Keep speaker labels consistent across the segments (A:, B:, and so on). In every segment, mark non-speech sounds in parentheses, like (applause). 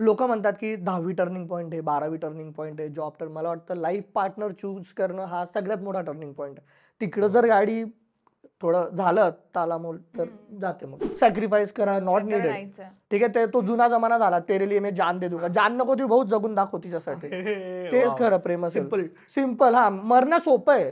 A: लोक म्हणतात की दहावी टर्निंग पॉईंट आहे बारावी टर्निंग पॉईंट आहे जॉब तर मला वाटतं लाईफ पार्टनर चूज करणं हा सगळ्यात मोठा टर्निंग पॉईंट आहे तिकडं जर गाडी थोडं झालं तालामोल तर जाते मग सॅक्रिफाईस करा नॉट निडेड ठीक आहे ते तो जुना जमाना झाला ते रेली मी जान दे तुला जान नको तू बहुत जगून दाखव हो तिच्यासाठी
B: तेच खरं प्रेम सिंपल
A: सिंपल हा मरणं सोपं आहे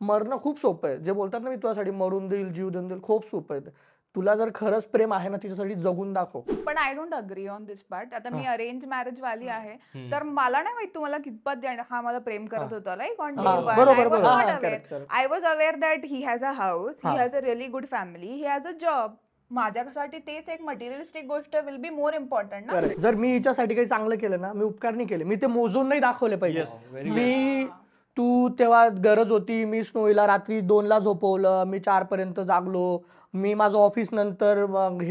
A: मरणं खूप सोपं आहे जे बोलतात ना मी तुझ्यासाठी मरून देईल जीव देऊन देईल खूप सोपं आहे तुला जर खरंच प्रेम आहे ना तिच्यासाठी जगून दाखव
C: पण I don't agree on this part आता मी अरेंज मॅरेज वाली आहे तर मला नाही माहित तुम्हाला कितपत हा मला प्रेम करत होता like on I was aware that he has a house he has a really good family he has a job माझ्यासाठी तेच एक मटेरियलिस्टिक गोष्ट विल बी मोर इम्पॉर्टंट ना
A: जर मी हिच्यासाठी काही चांगलं केलं ना मी उपकार नाही केले मी ते मोजून नाही दाखवले पाहिजे मी तू तेव्हा गरज होती मी स्नोईला रात्री दोनला झोपवलं मी चार पर्यंत जागलो मी माझं ऑफिस नंतर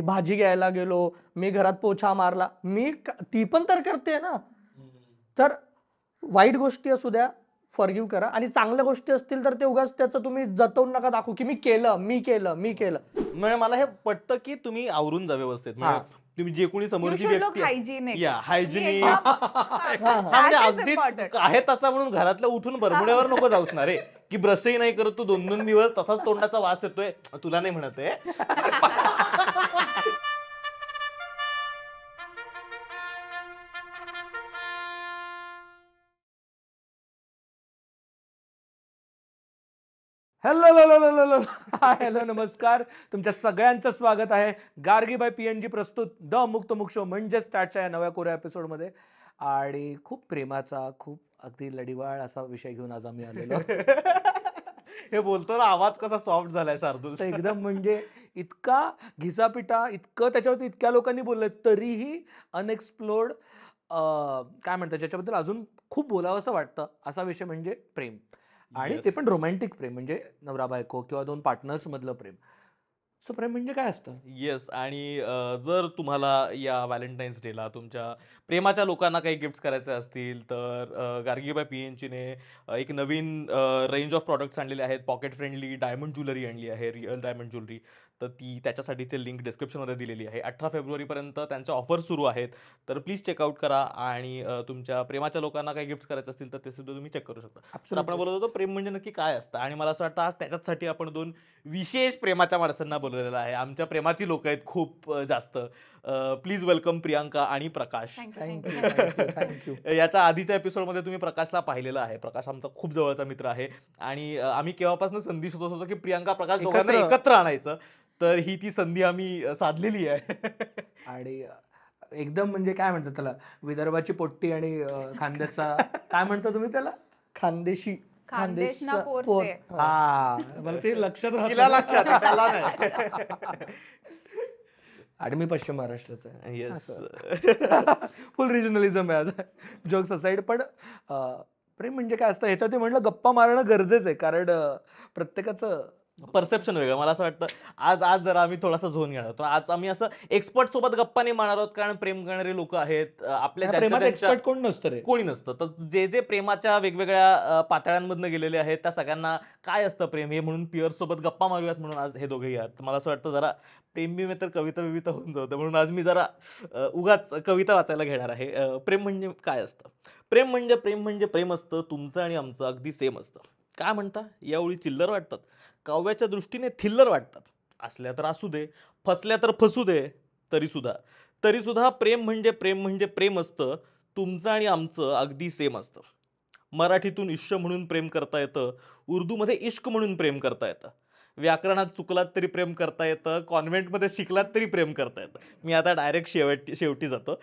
A: भाजी घ्यायला गेलो मी घरात पोछा मारला मी ती पण तर करते ना तर वाईट गोष्टी असू द्या फॉरगिव्ह करा आणि चांगल्या गोष्टी असतील तर ते उगाच त्याचं तुम्ही जतवून नका दाखवू की मी केलं मी केलं मी केलं
D: म्हणजे मला हे पटतं की तुम्ही आवरून जा व्यवस्थित म्हणजे तुम्ही जे कोणी समोरची व्यक्ती या (laughs) हायजिनिक म्हणजे अगदीच आहे तसा म्हणून घरातलं उठून बरमुड्यावर नको जाऊस ना रे की ब्रशही नाही करत तू दोन दोन दिवस तसाच तोंडाचा वास येतोय तुला नाही म्हणत आहे
B: हॅलो लो हाय हॅलो नमस्कार तुमच्या सगळ्यांचं स्वागत आहे Gargi by P N G प्रस्तुत द मुक्त शो म्हणजे स्टार्टच्या या नव्या कोऱ्या एपिसोडमध्ये आणि खूप प्रेमाचा खूप अगदी लढिवाळ असा विषय घेऊन आज आम्ही आलेलो (laughs) हे बोलतो ना आवाज कसा सॉफ्ट झालाय शार्दूल एकदम म्हणजे इतका घिसापिटा इतकं त्याच्यावरती इतक्या लोकांनी बोललं तरीही अनएक्सप्लोर्ड काय म्हणतात ज्याच्याबद्दल अजून खूप बोलावं असं वाटतं असा विषय म्हणजे प्रेम आणि ते पण रोमॅन्टिक प्रेम म्हणजे नवरा बायको किंवा दोन पार्टनर्स मधलं प्रेम सो प्रेम म्हणजे काय असतं
D: येस आणि जर तुम्हाला या व्हॅलेंटाईन्स डेला तुमच्या प्रेमाच्या लोकांना काही गिफ्ट्स करायचे असतील तर गार्गीबाई पी ने एक नवीन रेंज ऑफ प्रॉडक्ट्स आणलेले आहेत पॉकेट फ्रेंडली डायमंड ज्वेलरी आणली आहे रिअल डायमंड ज्वेलरी तर ती त्याच्यासाठीचे लिंक डिस्क्रिप्शनमध्ये दिलेली आहे अठरा फेब्रुवारीपर्यंत त्यांचे ऑफर सुरू आहेत तर प्लीज चेकआउट करा आणि तुमच्या प्रेमाच्या लोकांना काही गिफ्ट करायचं असतील तर ते सुद्धा तुम्ही चेक करू शकता सर आपण बोलत होतो प्रेम म्हणजे नक्की काय असतं आणि मला असं वाटतं आज त्याच्याचसाठी आपण दोन विशेष प्रेमाच्या माणसांना बोलवलेलं आहे आमच्या प्रेमाची लोक आहेत खूप जास्त प्लीज वेलकम प्रियांका आणि प्रकाश थँक्यू (laughs) याच्या आधीच्या एपिसोडमध्ये तुम्ही प्रकाशला पाहिलेला आहे प्रकाश आमचा खूप जवळचा मित्र आहे आणि आम्ही केव्हापासून संधी शोधत होतो की प्रियांका प्रकाश एकत्र आणायचं तर
B: ही ती संधी आम्ही साधलेली आहे आणि एकदम म्हणजे काय म्हणतात त्याला विदर्भाची पोट्टी आणि खांद्याचा काय म्हणता तुम्ही त्याला खानदेशी हा लक्षात आणि मी पश्चिम महाराष्ट्राचा येस फुल रिजनलिझम आहे आज जोग सोसायटी पण प्रेम म्हणजे काय असतं ह्याच्यावरती म्हटलं गप्पा मारणं गरजेचं आहे कारण प्रत्येकाचं
D: परसेप्शन वेगळं मला असं वाटतं आज आज जरा आम्ही थोडासा झोन घेणार होतो आज आम्ही असं एक्सपर्ट सोबत गप्पा नाही मारणार आहोत कारण प्रेम करणारे लोक आहेत आपल्या एक्सपर्ट कोण नसतं रे कोणी नसतं तर जे जे प्रेमाच्या वेगवेगळ्या पातळ्यांमधनं गेलेले आहेत त्या सगळ्यांना काय असतं प्रेम हे म्हणून पिअर सोबत गप्पा मारूयात म्हणून आज हे दोघेही आहेत मला असं वाटतं जरा प्रेम मी तर कविता विविता होऊन जातं म्हणून आज मी जरा उगाच कविता वाचायला घेणार आहे प्रेम म्हणजे काय असतं प्रेम म्हणजे प्रेम म्हणजे प्रेम असतं तुमचं आणि आमचं अगदी सेम असतं काय म्हणता यावेळी चिल्लर वाटतात काव्याच्या दृष्टीने थिल्लर वाटतात असल्या तर असू दे फसल्या तर फसू दे तरीसुद्धा तरीसुद्धा प्रेम म्हणजे प्रेम म्हणजे प्रेम असतं तुमचं आणि आमचं अगदी सेम असतं मराठीतून इश्य म्हणून प्रेम करता येतं उर्दूमध्ये इश्क म्हणून प्रेम करता येतं व्याकरणात चुकलात तरी प्रेम करता येतं कॉन्व्हेंटमध्ये शिकलात तरी प्रेम करता येतं मी आता डायरेक्ट शेवटी शेवटी जातो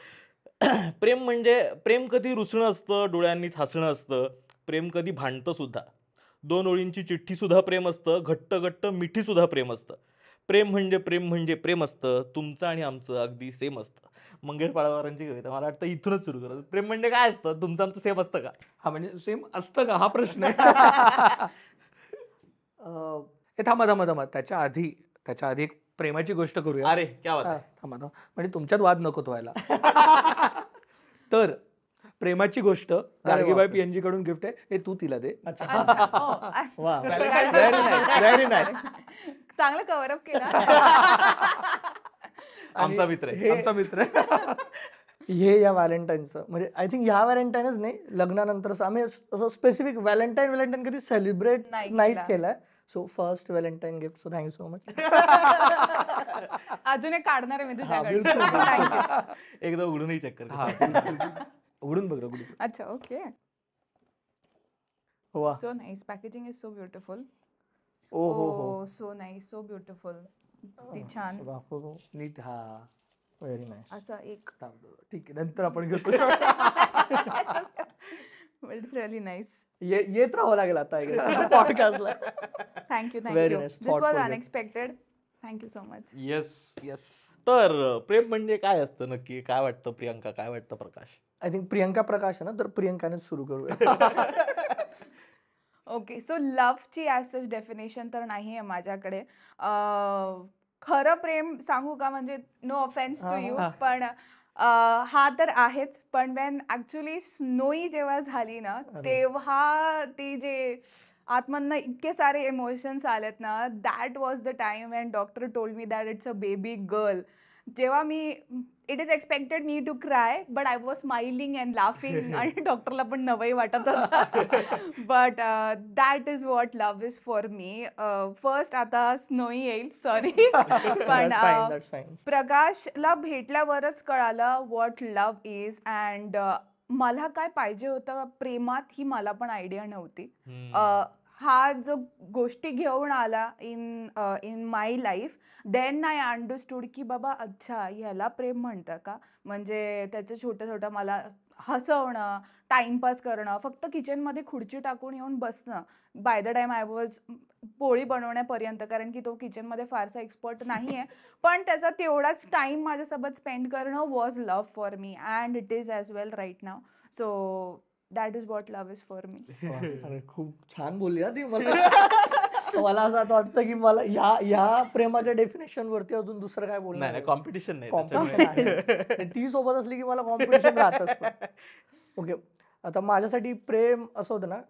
D: प्रेम म्हणजे प्रेम कधी रुसणं असतं डोळ्यांनी हसणं असतं प्रेम कधी भांडतंसुद्धा दोन ओळींची सुद्धा प्रेम असतं घट्ट घट्ट सुद्धा प्रेम असतं प्रेम म्हणजे प्रेम म्हणजे प्रेम असतं तुमचं आणि आमचं अगदी सेम असतं मंगेश पाळावारांची कविता मला वाटतं
B: इथूनच सुरू करत प्रेम म्हणजे काय असतं तुमचं आमचं सेम असतं का हा म्हणजे सेम असतं का हा प्रश्न आहे (laughs) थांबा थांबा थांबा त्याच्या आधी त्याच्या आधी एक प्रेमाची गोष्ट करूया अरे क्या थांबा म्हणजे तुमच्यात वाद नको व्हायला (laughs) तर प्रेमाची गोष्ट पीएनजी कडून गिफ्ट आहे हे तू तिला दे (laughs)
C: हो, चांगलं कव्हर अप केला
A: आमचा मित्र आमचा मित्र (laughs) हे या व्हॅलेंटाईनचं म्हणजे आय थिंक ह्या व्हॅलेंटाईनच नाही लग्नानंतर आम्ही असं स्पेसिफिक व्हॅलेंटाईन व्हॅलेंटाईन कधी सेलिब्रेट नाहीच केलाय so first Valentine gift so thank you so much
C: अजून एक काढणार आहे मी तुझ्या
D: एकदा उघडूनही चक्कर
B: उघडून बघ रगडू अच्छा ओके वा
C: so nice packaging is so beautiful
B: ओ हो हो
C: सो नाईस सो ब्युटिफुल ती छान हो,
B: हो. नीट हा व्हेरी नाईस असं एक ठीक आहे नंतर आपण घेतो
C: इट्स रिअली नाईस
B: येत राहावं लागेल
A: आता पॉडकास्टला
C: thank you thank you this was unexpected thank you so much
D: yes yes तर प्रेम म्हणजे काय असतं नक्की काय वाटतं प्रियांका काय वाटतं प्रकाश
A: आय थिंक प्रियंका प्रकाश आहे ना तर प्रियंकाने सुरू करूया
C: ओके सो लव्हची ॲज सच डेफिनेशन तर नाही आहे माझ्याकडे खरं प्रेम सांगू का म्हणजे नो ऑफेन्स टू यू पण हा तर आहेच पण वेन ॲक्च्युली स्नोई जेव्हा झाली ना तेव्हा ती जे आतमधनं इतके सारे इमोशन्स आलेत ना that was the time when doctor told me that it's a baby girl जेव्हा मी it is expected me to cry but I was smiling and laughing आणि डॉक्टरला पण नवंही वाटत होता but that is what love is for me first आता स्नोई येईल सॉरी पण (laughs) uh, प्रकाशला भेटल्यावरच कळालं वॉट लव्ह इज अँड मला काय पाहिजे होतं प्रेमात ही मला पण आयडिया नव्हती हा जो गोष्टी घेऊन आला in in my life then I understood की बाबा अच्छा ह्याला प्रेम म्हणतं का म्हणजे त्याचं छोटं छोटं मला हसवणं टाईमपास करणं फक्त किचनमध्ये खुर्ची टाकून येऊन बसणं by the time I was पोळी बनवण्यापर्यंत कारण की तो किचनमध्ये फारसा एक्सपर्ट नाही आहे पण त्याचा तेवढाच टाईम माझ्यासोबत स्पेंड करणं was love for me and it is as well right now so that is what love is for
A: me खूप छान बोलली ना ती (laughs) (laughs) मला असं आता वाटतं की मला या या प्रेमाच्या डेफिनेशन वरती अजून दुसरं काय बोलणार नाही कॉम्पिटिशन नाही ती सोबत असली की मला कॉम्पिटिशन राहतच ओके आता माझ्यासाठी प्रेम असं होतं ना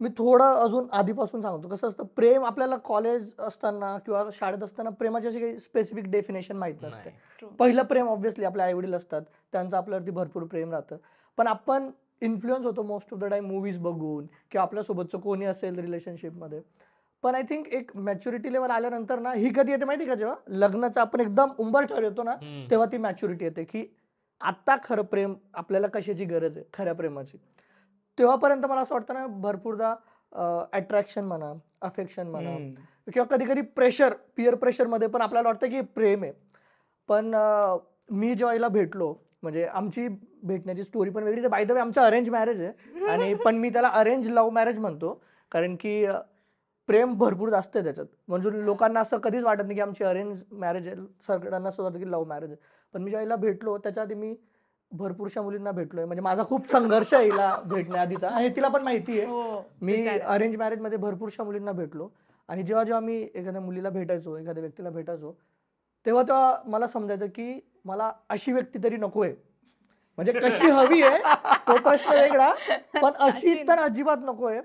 A: मी थोडं अजून आधीपासून सांगतो कसं असतं प्रेम आपल्याला कॉलेज असताना किंवा शाळेत असताना प्रेमाची असे काही स्पेसिफिक डेफिनेशन माहीत नसते पहिलं प्रेम ऑब्व्हियसली आपल्या आईवडील असतात त्यांचं आपल्यावरती भरपूर प्रेम राहतं पण आपण इन्फ्लुएन्स होतो most of the time movies बघून किंवा आपल्यासोबतचं कोणी असेल रिलेशनशिपमध्ये पण आय थिंक एक मॅच्युरिटी लेवल आल्यानंतर ना ही कधी येते माहिती का जेव्हा लग्नाचं आपण एकदम उंबर ठरवतो ना तेव्हा ती मॅच्युरिटी येते की आत्ता खरं प्रेम आपल्याला कशाची गरज आहे खऱ्या प्रेमाची तेव्हापर्यंत मला असं वाटतं ना भरपूरदा अट्रॅक्शन म्हणा अफेक्शन म्हणा किंवा कधी कधी प्रेशर पिअर प्रेशरमध्ये पण आपल्याला वाटतं की प्रेम आहे पण मी जेव्हा हिला भेटलो म्हणजे आमची भेटण्याची स्टोरी पण वेगळी बाय द वे आमचं अरेंज मॅरेज आहे आणि (laughs) पण मी त्याला अरेंज लव्ह मॅरेज म्हणतो कारण की प्रेम भरपूर जास्त आहे त्याच्यात म्हणजे लोकांना असं कधीच वाटत नाही की आमची अरेंज मॅरेज आहे सगळ्यांना असं वाटतं की लव्ह मॅरेज आहे पण मी ज्यावेळेला भेटलो त्याच्या आधी मी भरपूरशा मुलींना भेटलोय म्हणजे माझा खूप संघर्ष आहे हिला भेटण्याआधीचा हे तिला पण माहिती आहे हो, मी अरेंज मॅरेजमध्ये भरपूरशा मुलींना भेटलो आणि जेव्हा जेव्हा मी एखाद्या मुलीला भेटायचो एखाद्या व्यक्तीला भेटायचो तेव्हा तेव्हा मला समजायचं की मला अशी व्यक्ती तरी नको म्हणजे कशी हवी आहे तो प्रश्न वेगळा पण अशी तर अजिबात नको आहे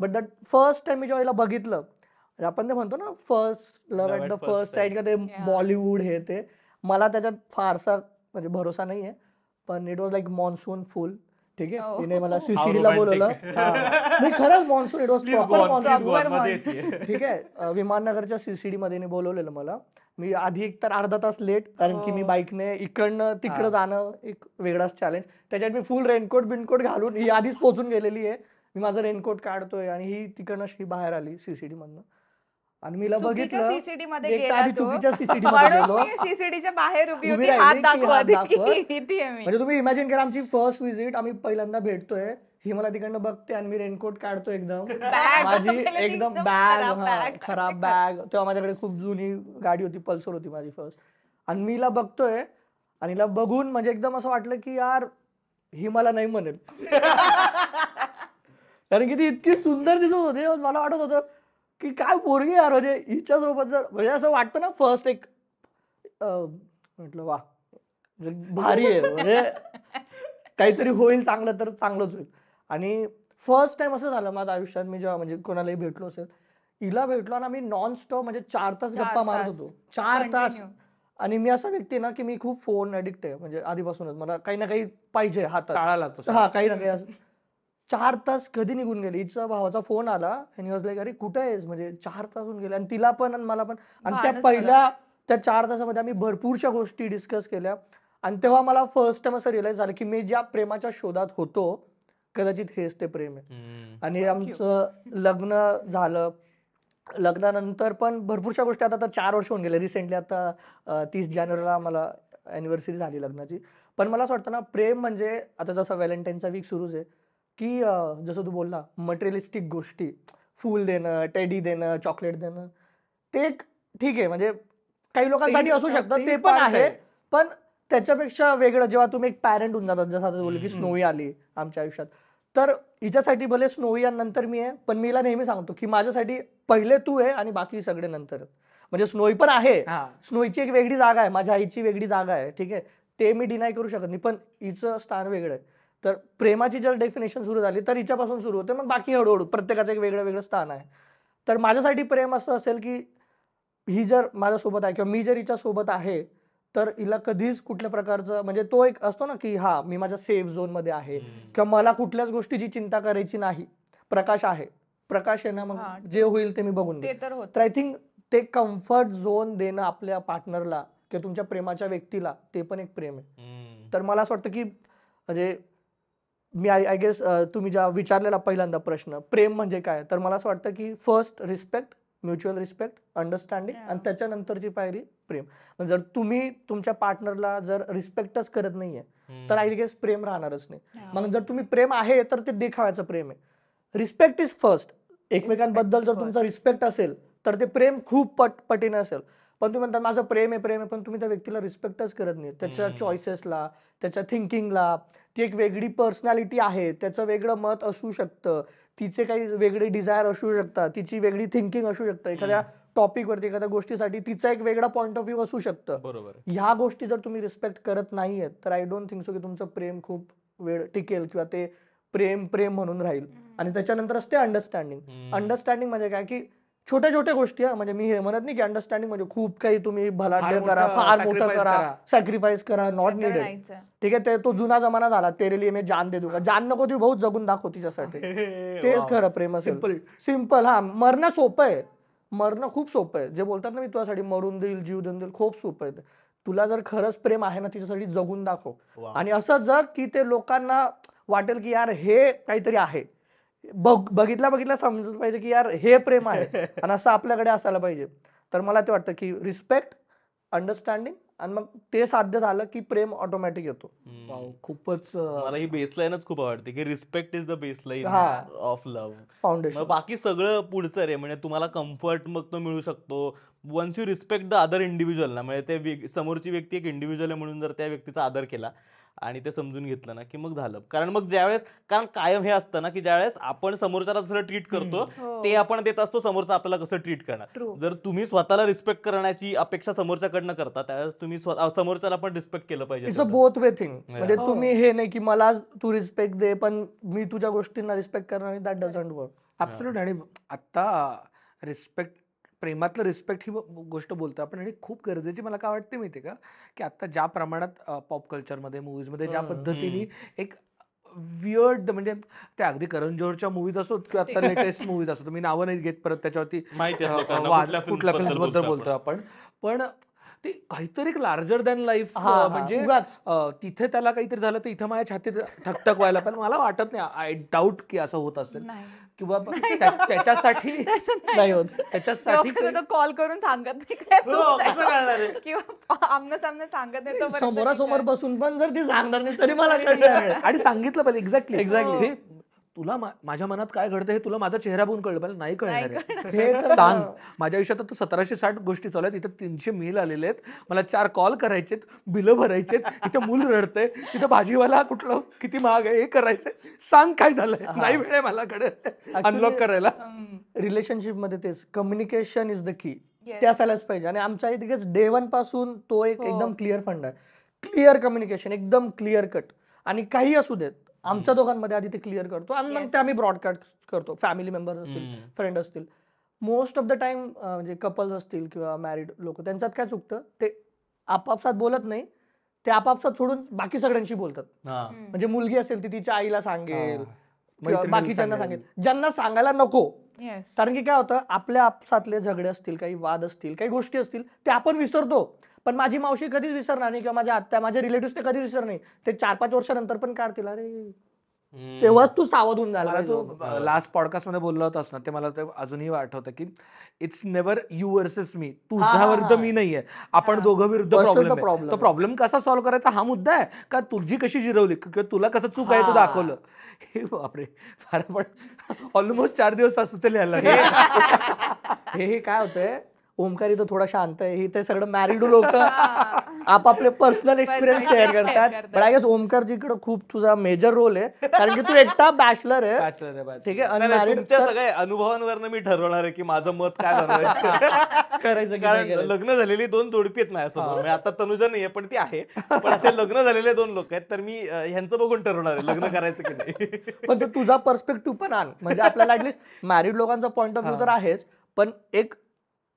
A: बट दॅट फर्स्ट टाइम मी जेव्हा बघितलं म्हणजे आपण ते म्हणतो ना first love at the first sight का ते बॉलिवूड हे ते मला त्याच्यात फारसा म्हणजे भरोसा नाही आहे पण it was like monsoon full ठीक आहे oh. तिने मला सीसीडीला बोलवलं मी खरंच monsoon it was proper monsoon ठीक आहे विमाननगरच्या सीसीडी मध्ये बोलवलेलं मला मी आधी एक तर अर्धा तास लेट कारण की मी हो. बाईकने इकडनं तिकडं जाणं एक वेगळाच चॅलेंज त्याच्यात मी फुल रेनकोट बिनकोट घालून ही आधीच पोहोचून गेलेली आहे मी माझा रेनकोट काढतोय आणि ही तिकडनं अशी बाहेर आली सीसीडी मधनं आणि मी बघितलं आधी चुकीच्या सीसीडी
C: बाहेर उभी म्हणजे
A: तुम्ही इमॅजिन करा आमची फर्स्ट व्हिजिट आम्ही पहिल्यांदा भेटतोय ही मला तिकडनं बघते आणि मी रेनकोट काढतो एकदम (laughs) माझी एकदम बॅग खराब बॅग तेव्हा माझ्याकडे खूप जुनी गाडी होती पल्सर होती माझी फर्स्ट आणि मीला बघतोय आणि हिला बघून म्हणजे एकदम असं वाटलं की यार ही मला नाही म्हणेल (laughs) कारण की ती इतकी सुंदर दिसत होती मला वाटत होतं की काय पोरगी यार म्हणजे हिच्यासोबत जर म्हणजे असं वाटतं ना फर्स्ट एक म्हटलं वा म्हणजे भारी आहे म्हणजे (laughs) काहीतरी होईल चांगलं तर चांगलंच होईल आणि फर्स्ट टाइम असं झालं माझ्या आयुष्यात मी जेव्हा म्हणजे कोणालाही भेटलो असेल हिला भेटलो ना मी नॉन स्टॉप म्हणजे चार तास गप्पा मारत होतो चार तास आणि मी असा व्यक्ती ना की मी खूप फोन अडिक्ट आहे म्हणजे आधीपासूनच मला काही ना काही पाहिजे हातात हा काही ना काही चार तास कधी निघून गेले हिचा भावाचा फोन आला आणि वॉज लाईक अरे कुठे आहेस म्हणजे चार तास होऊन गेले आणि तिला पण आणि मला पण आणि त्या पहिल्या त्या चार तासामध्ये आम्ही भरपूरशा गोष्टी डिस्कस केल्या आणि तेव्हा मला फर्स्ट टाइम असं रिअलाइज झालं की मी ज्या प्रेमाच्या शोधात होतो कदाचित हेच ते प्रेम आहे आणि आमचं लग्न झालं लग्नानंतर पण भरपूरशा गोष्टी आता चार वर्ष होऊन गेल्या रिसेंटली आता तीस जानेवारीला आम्हाला अॅनिव्हर्सरी झाली लग्नाची पण मला असं वाटतं ना प्रेम म्हणजे आता जसं व्हॅलेंटाईनचा वीक सुरूच आहे की जसं तू बोलला मटेरियलिस्टिक गोष्टी फूल देणं टेडी देणं चॉकलेट देणं ते एक ठीक आहे म्हणजे काही लोकांसाठी असू शकतं ते पण आहे पण त्याच्यापेक्षा वेगळं जेव्हा तुम्ही एक पॅरेंट होऊन जातात जसं आता बोलू की स्नोई आली आमच्या आयुष्यात तर हिच्यासाठी भले स्नोई आणि नंतर मी आहे पण मीला नेहमी सांगतो की माझ्यासाठी पहिले तू आहे आणि बाकी सगळे नंतर म्हणजे स्नोई पण आहे स्नोईची एक वेगळी जागा आहे माझ्या आईची वेगळी जागा आहे ठीक आहे ते मी डिनाय करू शकत नाही पण हिचं स्थान वेगळं आहे तर प्रेमाची जर डेफिनेशन सुरू झाली तर हिच्यापासून सुरू होते मग बाकी हळूहळू प्रत्येकाचं एक वेगळं वेगळं स्थान आहे तर माझ्यासाठी प्रेम असं असेल की ही जर माझ्यासोबत आहे किंवा मी जर हिच्यासोबत आहे तर हिला कधीच कुठल्या प्रकारचं म्हणजे तो एक असतो ना की हा मी माझ्या सेफ झोन मध्ये आहे किंवा मला कुठल्याच गोष्टीची चिंता करायची नाही प्रकाश आहे प्रकाश आहे ना मग जे होईल ते मी बघून तर आय थिंक ते कम्फर्ट झोन देणं आपल्या पार्टनरला किंवा तुमच्या प्रेमाच्या व्यक्तीला ते पण एक प्रेम आहे तर मला असं वाटतं की म्हणजे मी आय आय गेस तुम्ही ज्या विचारलेला पहिल्यांदा प्रश्न प्रेम म्हणजे काय तर मला असं वाटतं की first respect mutual respect understanding आणि त्याच्यानंतरची पायरी प्रेम म्हणजे जर तुम्ही तुमच्या पार्टनरला जर रिस्पेक्टच करत नाहीये तर आय गेस प्रेम राहणारच नाही मग जर तुम्ही प्रेम आहे तर ते देखाव्याचं प्रेम आहे रिस्पेक्ट इज फर्स्ट एकमेकांबद्दल जर तुमचा रिस्पेक्ट असेल तर ते प्रेम खूप पट पटीने असेल पण तुम्ही म्हणता माझं प्रेम आहे प्रेम आहे पण तुम्ही त्या व्यक्तीला रिस्पेक्टच करत नाही त्याच्या चॉईसेसला त्याच्या थिंकिंगला ती एक वेगळी पर्सनॅलिटी आहे त्याचं वेगळं मत असू शकतं तिचे काही वेगळे डिझायर असू शकतात तिची वेगळी थिंकिंग असू शकतं एखाद्या टॉपिक वरती एखाद्या गोष्टीसाठी तिचा एक वेगळा पॉईंट ऑफ व्ह्यू असू शकतं बरोबर ह्या गोष्टी जर तुम्ही रिस्पेक्ट करत नाहीयेत तर आय डोंट थिंक सो की तुमचं प्रेम खूप वेळ टिकेल किंवा ते प्रेम प्रेम म्हणून राहील आणि त्याच्यानंतर असते अंडरस्टँडिंग अंडरस्टँडिंग म्हणजे काय की छोट्या छोट्या गोष्टी म्हणजे मी हे म्हणत नाही की अंडरस्टँडिंग म्हणजे खूप काही तुम्ही भलाढ्य करा फार मोठं करा सॅक्रिफाईस करा नॉट निडेड ठीक आहे ते तो जुना जमाना झाला ते रेली मी जान दे का जान नको ती बहुत जगून दाखव तिच्यासाठी (laughs) तेच खरं प्रेम असेल सिम्पल हा मरणं सोपं आहे मरणं खूप सोपं आहे जे बोलतात ना मी तुझ्यासाठी मरून देईल जीव देऊन देईल खूप सोपं आहे तुला जर खरंच प्रेम आहे ना तिच्यासाठी जगून दाखव आणि असं जग की ते लोकांना वाटेल की यार हे काहीतरी आहे बघ बघितल्या बघितला समजलं पाहिजे की यार हे प्रेम आहे (laughs) आणि असं आपल्याकडे असायला पाहिजे तर मला ते वाटतं की रिस्पेक्ट अंडरस्टँडिंग आणि मग ते साध्य झालं की प्रेम ऑटोमॅटिक येतो खूपच मला
D: ही बेसलाईनच खूप आवडते की respect is the baseline of love
A: foundation बाकी
D: सगळं पुढचं रे म्हणजे तुम्हाला कम्फर्ट मग तो मिळू शकतो once you respect the other individual ना म्हणजे ते समोरची व्यक्ती एक इंडिव्हिज्युअल आहे म्हणून जर त्या व्यक्तीचा आदर केला आणि ते समजून घेतलं ना की मग झालं कारण मग ज्यावेळेस कारण कायम हे असतं ना की ज्यावेळेस आपण समोरच्याला जसं ट्रीट करतो हो. ते आपण देत असतो समोरचा आपल्याला कसं ट्रीट करणार जर तुम्ही स्वतःला रिस्पेक्ट करण्याची अपेक्षा समोरच्याकडनं करता त्यावेळेस तुम्ही समोरच्याला पण रिस्पेक्ट केलं पाहिजे it's a both way thing म्हणजे हो. तुम्ही
A: हे नाही की मला
B: तू रिस्पेक्ट दे पण मी तुझ्या गोष्टींना रिस्पेक्ट करणार दॅट डझंट वर्क आणि आता रिस्पेक्ट प्रेमातलं रिस्पेक्ट ही गोष्ट बोलतो आपण आणि खूप गरजेची मला काय वाटते माहिती का की आता ज्या प्रमाणात पॉप कल्चरमध्ये मूवीजमध्ये ज्या पद्धतीने एक विअर्ड म्हणजे त्या अगदी करण जोहरच्या मूवीज असोत किंवा आता लेटेस्ट मूवीज असोत मी नावं नाही घेत परत त्याच्यावरती कुठल्या फिल्म बद्दल बोलतो आपण पण ते काहीतरी लार्जर दॅन लाईफ म्हणजे तिथे त्याला काहीतरी झालं तर इथं माझ्या छातीत ठकठक व्हायला पण मला वाटत नाही आय डाऊट की असं होत असेल किंवा (laughs) हो. त्याच्यासाठी (laughs) नाही होत (laughs) त्याच्यासाठी
C: कॉल करून सांगत नाही हो, किंवा आमनं सांगत नाही समोरासमोर
B: बसून पण जर ती सांगणार नाही तरी मला कळणार आणि सांगितलं पाहिजे एक्झॅक्टली एक्झॅक्टली तुला माझ्या मनात काय घडतं हे तुला माझा चेहरा बघून कळलं नाही कळणार हे (laughs) सांग माझ्या आयुष्यात आता सतराशे साठ गोष्टी चालू आहेत इथे तीनशे मेल आलेले आहेत मला चार कॉल करायचेत बिलं भरायचेत इथे मूल रडतंय तिथे भाजीवाला कुठला किती महाग आहे हे करायचंय सांग काय झालंय नाही वेळ आहे कडे अनलॉक करायला
A: रिलेशनशिप मध्ये तेच कम्युनिकेशन इज द की ते असायलाच पाहिजे आणि आमच्या इथे डे वन पासून तो एक हो. एकदम क्लिअर फंड आहे क्लिअर कम्युनिकेशन एकदम क्लिअर कट आणि काही असू देत आमच्या दोघांमध्ये आधी ते क्लिअर करतो आणि मग ते आम्ही ब्रॉडकास्ट करतो फॅमिली मेंबर असतील फ्रेंड असतील मोस्ट ऑफ द टाइम म्हणजे कपल्स असतील किंवा मॅरिड लोक त्यांच्यात काय चुकतं ते आपापसात बोलत नाही ते आपापसात सोडून बाकी सगळ्यांशी बोलतात म्हणजे मुलगी असेल ती तिच्या आईला सांगेल
C: बाकीच्यांना सांगेल
A: ज्यांना सांगायला नको कारण की काय होतं आपल्या आपसातले झगडे असतील काही वाद असतील काही गोष्टी असतील ते आपण विसरतो पण माझी मावशी कधीच विसरणार नाही किंवा माझ्या आत्या माझे रिलेटिव्ह ते कधी विसरणार नाही ते चार पाच वर्षानंतर पण काढतील अरे तेव्हाच तू सावध होऊन झाला तू
B: लास्ट पॉडकास्ट मध्ये बोललो होतास ना ते मला ते अजूनही वाटवत की it's never you versus me तुझ्या विरुद्ध मी नाहीये आपण दोघं विरुद्ध प्रॉब्लेम प्रॉब्लेम कसा सॉल्व्ह करायचा हा मुद्दा आहे का तुझी कशी जिरवली किंवा तुला कसं चूक आहे तू दाखवलं हे बापरे फार आपण ऑलमोस्ट चार दिवस असं ते लिहायला
A: हे काय होतंय ओमकार इथं थोडा शांत आहे इथे सगळं मॅरिड लोक (laughs) आपापले पर्सनल एक्सपिरियन्स शेअर करतात पण आय गेस ओमकार जिकडे खूप तुझा मेजर रोल आहे कारण की तू एकटा बॅचलर आहे ठीक आहे सगळ्या
D: अनुभवांवर मी ठरवणार आहे की माझं मत काय (laughs) करायचं कारण लग्न झालेली दोन जोडपी आहेत माझ्यासमोर म्हणजे आता तनुजा नाहीये पण ती आहे पण असे लग्न झालेले दोन लोक आहेत तर मी ह्यांचं बघून ठरवणार आहे लग्न करायचं की नाही
A: (laughs) पण तुझा पर्स्पेक्टिव्ह पण आण म्हणजे आपल्याला ऍटलीस्ट मॅरिड लोकांचा पॉईंट ऑफ व्ह्यू तर आहेच पण एक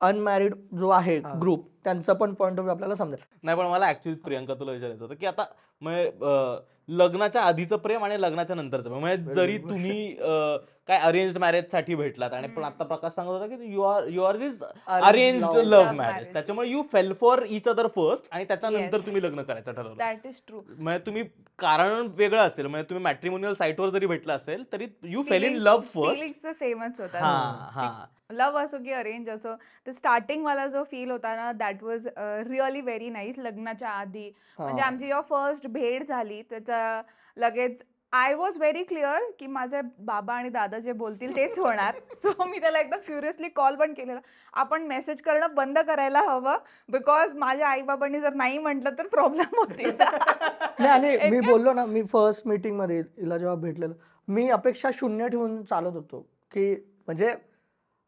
A: अनमॅरिड जो आहे ग्रुप त्यांचा पण पॉईंट ऑफ व्ह्यू
D: आपल्याला समजेल नाही पण मला ऍक्च्युली प्रियंका तुला विचारायचं होतं की आता म्हणजे लग्नाच्या आधीचं प्रेम आणि लग्नाच्या नंतरचं म्हणजे जरी तुम्ही (laughs) काय अरेंज मॅरेज साठी भेटलात आणि पण आता प्रकाश सांगत होता की you are is arrange love marriage त्याच्यामुळे you fell for each other first आणि त्याच्यानंतर तुम्ही लग्न करायचं ठरवलं
C: दॅट इज ट्रू
D: म्हणजे तुम्ही कारण वेगळं असेल म्हणजे तुम्ही मॅट्रिमोनियल साईटवर जरी भेटला असेल तरी you fell in love first
C: सेमच होता हा हा लव्ह असो की अरेंज असो तर स्टार्टिंग वाला जो फील होता ना that was really very nice लग्नाच्या आधी म्हणजे आमची जेव्हा फर्स्ट भेट झाली त्याचा लगेच आय वॉज व्हेरी क्लिअर की माझे बाबा आणि दादा जे बोलतील तेच होणार सो (laughs) मी त्याला एकदा फ्युरियसली कॉल पण केलेला आपण मेसेज करणं बंद करायला हवं बिकॉज माझ्या आई बाबांनी जर नाही म्हटलं तर प्रॉब्लेम
A: होती (laughs) आणि मी बोललो ना मी फर्स्ट मध्ये तिला जेव्हा भेटलेलं मी अपेक्षा शून्य ठेवून चालत होतो की म्हणजे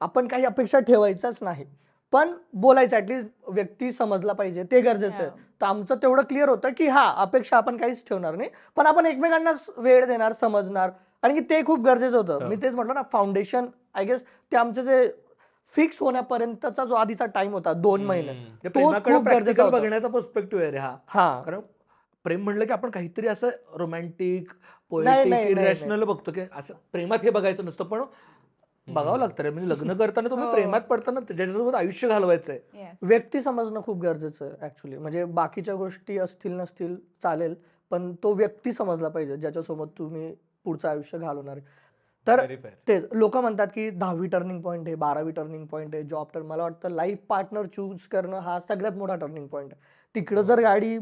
A: आपण काही अपेक्षा ठेवायचाच नाही पण बोलायचं ऍटलीस्ट व्यक्ती समजला पाहिजे ते गरजेचं आहे तर आमचं तेवढं क्लिअर होतं की हा अपेक्षा आपण काहीच ठेवणार नाही पण आपण एकमेकांना वेळ देणार समजणार कारण की ते खूप गरजेचं होतं मी तेच म्हटलं ना फाउंडेशन आय गेस ते आमचे
B: जे फिक्स होण्यापर्यंतचा जो आधीचा टाइम होता दोन hmm. महिने म्हणजे तो खूप गरजेचा बघण्याचा पर्स्पेक्टिव्ह आहे हा हा कारण प्रेम म्हणलं की आपण काहीतरी असं रोमॅन्टिक इरॅशनल बघतो की असं प्रेमात हे बघायचं नसतं पण बघावं लागतं रे म्हणजे लग्न करताना तुम्ही हो. प्रेमात पडताना ज्याच्यासोबत आयुष्य घालवायचं व्यक्ती समजणं खूप गरजेचं आहे
A: ऍक्च्युली म्हणजे बाकीच्या गोष्टी असतील नसतील चालेल पण तो व्यक्ती समजला पाहिजे ज्याच्यासोबत तुम्ही पुढचं आयुष्य घालवणार तर तेच लोक म्हणतात की दहावी टर्निंग पॉईंट आहे बारावी टर्निंग पॉईंट आहे जॉब टर्न मला वाटतं लाईफ पार्टनर चूज करणं हा सगळ्यात मोठा टर्निंग पॉईंट आहे तिकडं जर गाडी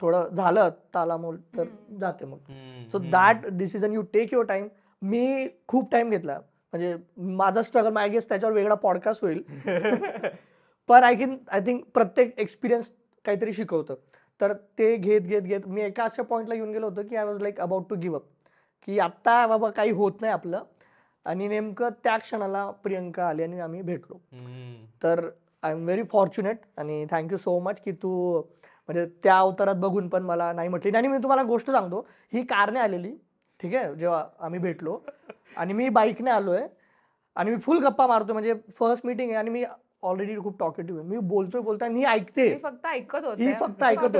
A: थोडं झालं तालामोल तर जाते मग so that decision you take your time मी खूप टाइम घेतला म्हणजे माझा स्ट्रगल माय गेस त्याच्यावर वेगळा पॉडकास्ट होईल (laughs) पण आय कॅन आय थिंक प्रत्येक एक्सपिरियन्स काहीतरी शिकवतं तर ते घेत घेत घेत मी एका अशा पॉईंटला येऊन गेलो होतो की I was like about to give up की आत्ता बाबा काही होत नाही आपलं आणि नेमकं त्या क्षणाला प्रियंका आली आणि आम्ही भेटलो तर आय एम व्हेरी फॉर्च्युनेट आणि थँक्यू सो मच की तू म्हणजे त्या अवतारात बघून पण मला नाही म्हटली आणि मी तुम्हाला गोष्ट सांगतो ही कारने आलेली ठीक आहे जेव्हा आम्ही भेटलो आणि मी बाईकने आलोय आणि मी फुल गप्पा मारतो म्हणजे फर्स्ट मिटिंग आहे आणि मी ऑलरेडी खूप टॉकेटिव्ह आहे मी बोलतोय बोलतोय आणि ऐकते
C: फक्त ऐकत होते फक्त ऐकत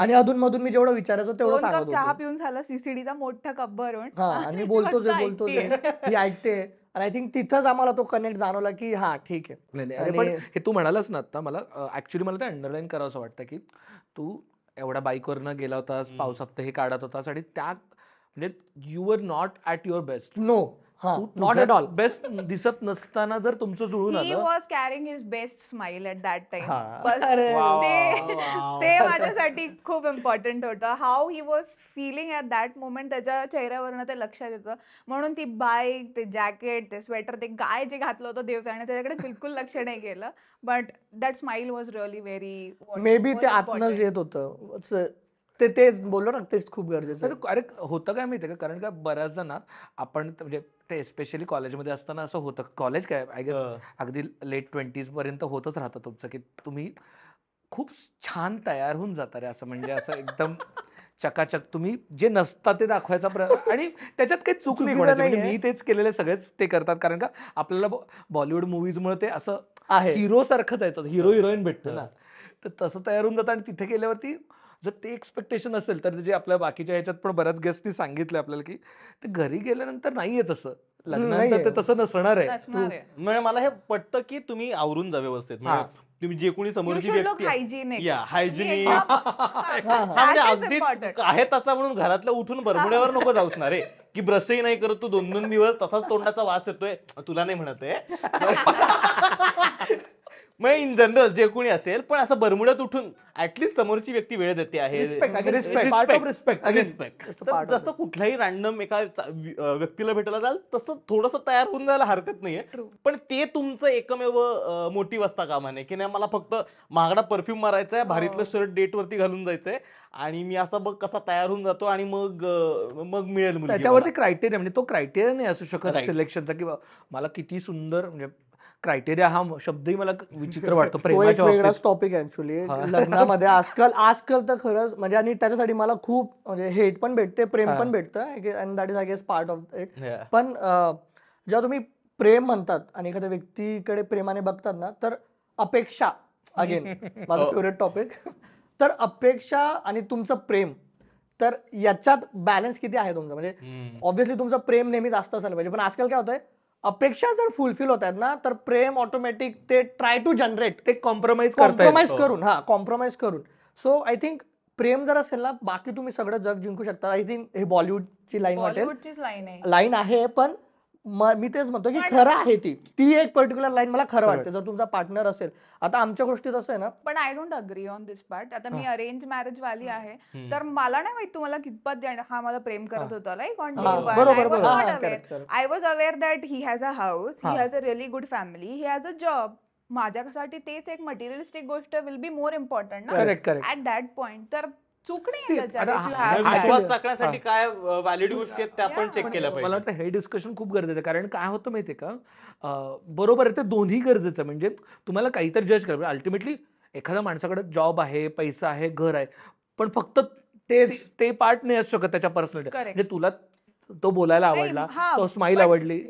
C: आणि
A: अधून मधून मी जेवढं विचारायचो तेवढं सांगतो चहा
C: पिऊन झाला सीसीडीचा मोठा कप भरून हा आणि बोलतो जे बोलतो ते
A: ऐकते आणि आय थिंक तिथंच आम्हाला तो कनेक्ट जाणवला की हा ठीक आहे पण
B: हे तू म्हणालास ना आता मला ऍक्च्युली मला ते अंडरलाईन करावंसं वाटतं की तू एवढा न गेला होतास पावसात हे काढत होतास आणि त्या म्हणजे you are not at your best no not at all best दिसत नसताना जर तुमचं जुळून was
C: carrying his best smile at that time ते ते माझ्यासाठी खूप इम्पॉर्टंट होतं how he was feeling at that moment त्याच्या चेहऱ्यावरनं ते लक्षात येतं म्हणून ती बाईक ते जॅकेट ते स्वेटर ते गाय जे घातलं होतं देवसाने त्याच्याकडे बिलकुल लक्ष नाही गेलं but that smile was really very maybe ते आतनच
A: येत होतं ते तेच बोललो ना तेच खूप गरजेचं आहे.
B: अरे होतं काय माहिती का कारण का बऱ्याचदा ना आपण म्हणजे ते स्पेशली कॉलेजमध्ये असताना असं होतं कॉलेज काय आय गेस अगदी लेट ट्वेंटीज पर्यंत होतच राहतं तुमचं की तुम्ही खूप छान तयार होऊन जाता रे असं म्हणजे असं एकदम चकाचक तुम्ही जे नसता ते दाखवायचा प्रयत्न आणि त्याच्यात काही चूक नाही म्हणजे मी तेच केलेले सगळेच ते करतात कारण का आपल्याला बॉलिवूड मुव्हीजमुळे ते असं आहे हिरो सारखं जायचं हिरो हिरोईन भेटतं ना तर तसं तयार होऊन जातं आणि तिथे गेल्यावरती जर ते एक्सपेक्टेशन असेल तर जे आपल्या बाकीच्या ह्याच्यात पण बऱ्याच गेस्टनी सांगितलं आपल्याला की ते घरी गेल्यानंतर नाही तसं लग्नानंतर ते तसं नसणार आहे
C: म्हणजे
D: मला हे पटतं की तुम्ही आवरून जा व्यवस्थित म्हणजे तुम्ही जे कोणी समोरची व्यक्ती
C: म्हणजे
A: (laughs) हायजिनिक
D: म्हणजे अगदी आहे तसा म्हणून घरातल्या उठून बरमुड्यावर नको जाऊस ना रे की ब्रशही नाही करत तू दोन दोन दिवस तसाच तोंडाचा वास येतोय तुला नाही म्हणत आहे (laughs) मग इन जनरल जे कोणी असेल पण असं बरमुड्यात उठून ऍटलीस्ट समोरची व्यक्ती वेळ देते आहे म्हणजे रिस्पेक्ट जसं कुठलाही रँडम एका व्यक्तीला भेटायला जाल तसं थोडस तयार होऊन जायला हरकत नाहीये पण ते तुमचं एकमेव मोटिव्ह असता कामाने की नाही मला फक्त महागडा परफ्यूम मारायचा आहे भारीतलं शर्ट हो. डेटवरती घालून जायचंय आणि मी असा बघ कसा तयार होऊन जातो आणि मग
B: मग मिळेल त्याच्यावरती क्रायटेरिया म्हणजे तो क्रायटेरिया नाही असू शकत सिलेक्शनचा की मला किती सुंदर म्हणजे क्रायटेरिया हा शब्दही मला विचित्र वाटतो टॉपिक (laughs) ऍक्च्युली (laughs) लग्नामध्ये
A: आजकाल आजकाल तर खरंच म्हणजे आणि त्याच्यासाठी मला खूप म्हणजे हेट पण भेटते प्रेम पण भेटतं is I guess part of it पण जेव्हा तुम्ही प्रेम म्हणतात आणि एखाद्या व्यक्तीकडे प्रेमाने बघतात ना तर अपेक्षा अगेन माझा फेवरेट टॉपिक तर अपेक्षा आणि तुमचं प्रेम तर याच्यात बॅलन्स किती आहे तुमचं म्हणजे ऑब्व्हियसली तुमचं प्रेम नेहमीच असतं असायला पाहिजे म्हणजे पण आजकाल काय होतंय अपेक्षा जर फुलफिल होत आहेत ना तर प्रेम ऑटोमॅटिक ते ट्राय टू जनरेट ते कॉम्प्रोमाइज कॉम्प्रोमाइज करून हा कॉम्प्रोमाइज करून सो आय थिंक प्रेम जर असेल ना बाकी तुम्ही सगळं जग जिंकू शकता आय थिंक हे बॉलिवूडची लाईन वाटेल लाईन आहे पण मी तेच म्हणतो की खरं आहे ती ती एक पर्टिक्युलर लाईन मला खरं वाटते जर तुमचा पार्टनर असेल आता आमच्या गोष्टीत असं आहे ना
C: पण I don't agree on this part आता मी अरेंज मॅरेज वाली आहे तर मला नाही माहित तुम्हाला कितपत देणार हा मला प्रेम करत होता लाईक ऑन बरोबर I was aware that he has a house he has a really good family he has a job माझ्यासाठी तेच एक मटेरियलिस्टिक गोष्ट विल बी मोर इम्पॉर्टंट ना ऍट दॅट पॉइंट तर
D: टाकण्यासाठी
B: काय गोष्टी आहेत त्या पण चेक केल्या पाहिजे मला वाटतं हे डिस्कशन खूप गरजेचं कारण काय होतं माहितीये का बरोबर आहे ते दोन्ही गरजेचं म्हणजे तुम्हाला काहीतरी जज करा अल्टिमेटली एखाद्या माणसाकडे जॉब आहे पैसा आहे घर आहे पण फक्त तेच ते पार्ट नाही असू शकत त्याच्या पर्सनल म्हणजे तुला तो बोलायला आवडला तो स्माईल आवडली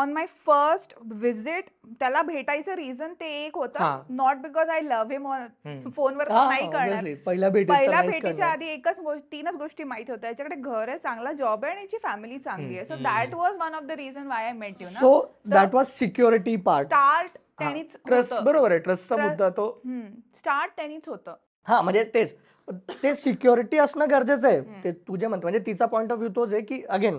C: ऑन माय फर्स्ट व्हिजिट त्याला भेटायचं रिझन ते एक होतं not because I love him फोनवर नाही करणार
A: पहिल्या भेटीच्या आधी
C: एकच तीनच गोष्टी माहिती होत्या याच्याकडे घर आहे चांगला जॉब आहे आणि याची फॅमिली चांगली आहे so that was one of the reason why I met you so that
A: was security part
C: start त्यांनीच बरोबर आहे ट्रस्टचा मुद्दा तो स्टार्ट त्यांनीच होतं
A: हा म्हणजे तेच ते सिक्युरिटी असणं गरजेचं आहे ते तुझे म्हणतो म्हणजे तिचा पॉईंट ऑफ व्ह्यू तोच आहे की again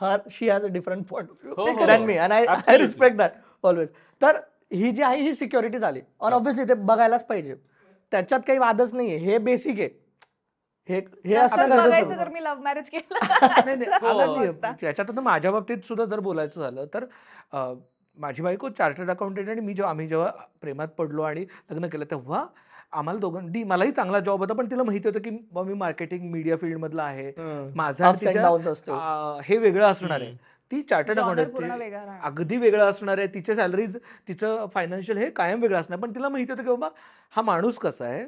A: her she has a different point of view मी and I I respect that always तर ही जी आहे ही सिक्युरिटी झाली आणि ऑब्व्हियसली हो. ते बघायलाच पाहिजे त्याच्यात काही
B: वादच नाही हे बेसिक आहे हे हे असणं गरजेचं
C: (laughs) हो,
B: याच्यातून माझ्या बाबतीत सुद्धा जर बोलायचं झालं तर माझी बायको चार्टर्ड अकाउंटंट आणि मी जेव्हा आम्ही जेव्हा प्रेमात पडलो आणि लग्न केलं तेव्हा आम्हाला दोघं डी मलाही चांगला जॉब होता पण तिला माहिती होतं की मी मार्केटिंग मीडिया फील्डमधला आहे माझा हे वेगळं असणार आहे ती चार्टर्ड अकाउंटंट अगदी वेगळं असणार आहे तिचे सॅलरीज तिचं फायनान्शियल हे कायम वेगळं असणार पण तिला माहिती होतं की बाबा हा माणूस कसा आहे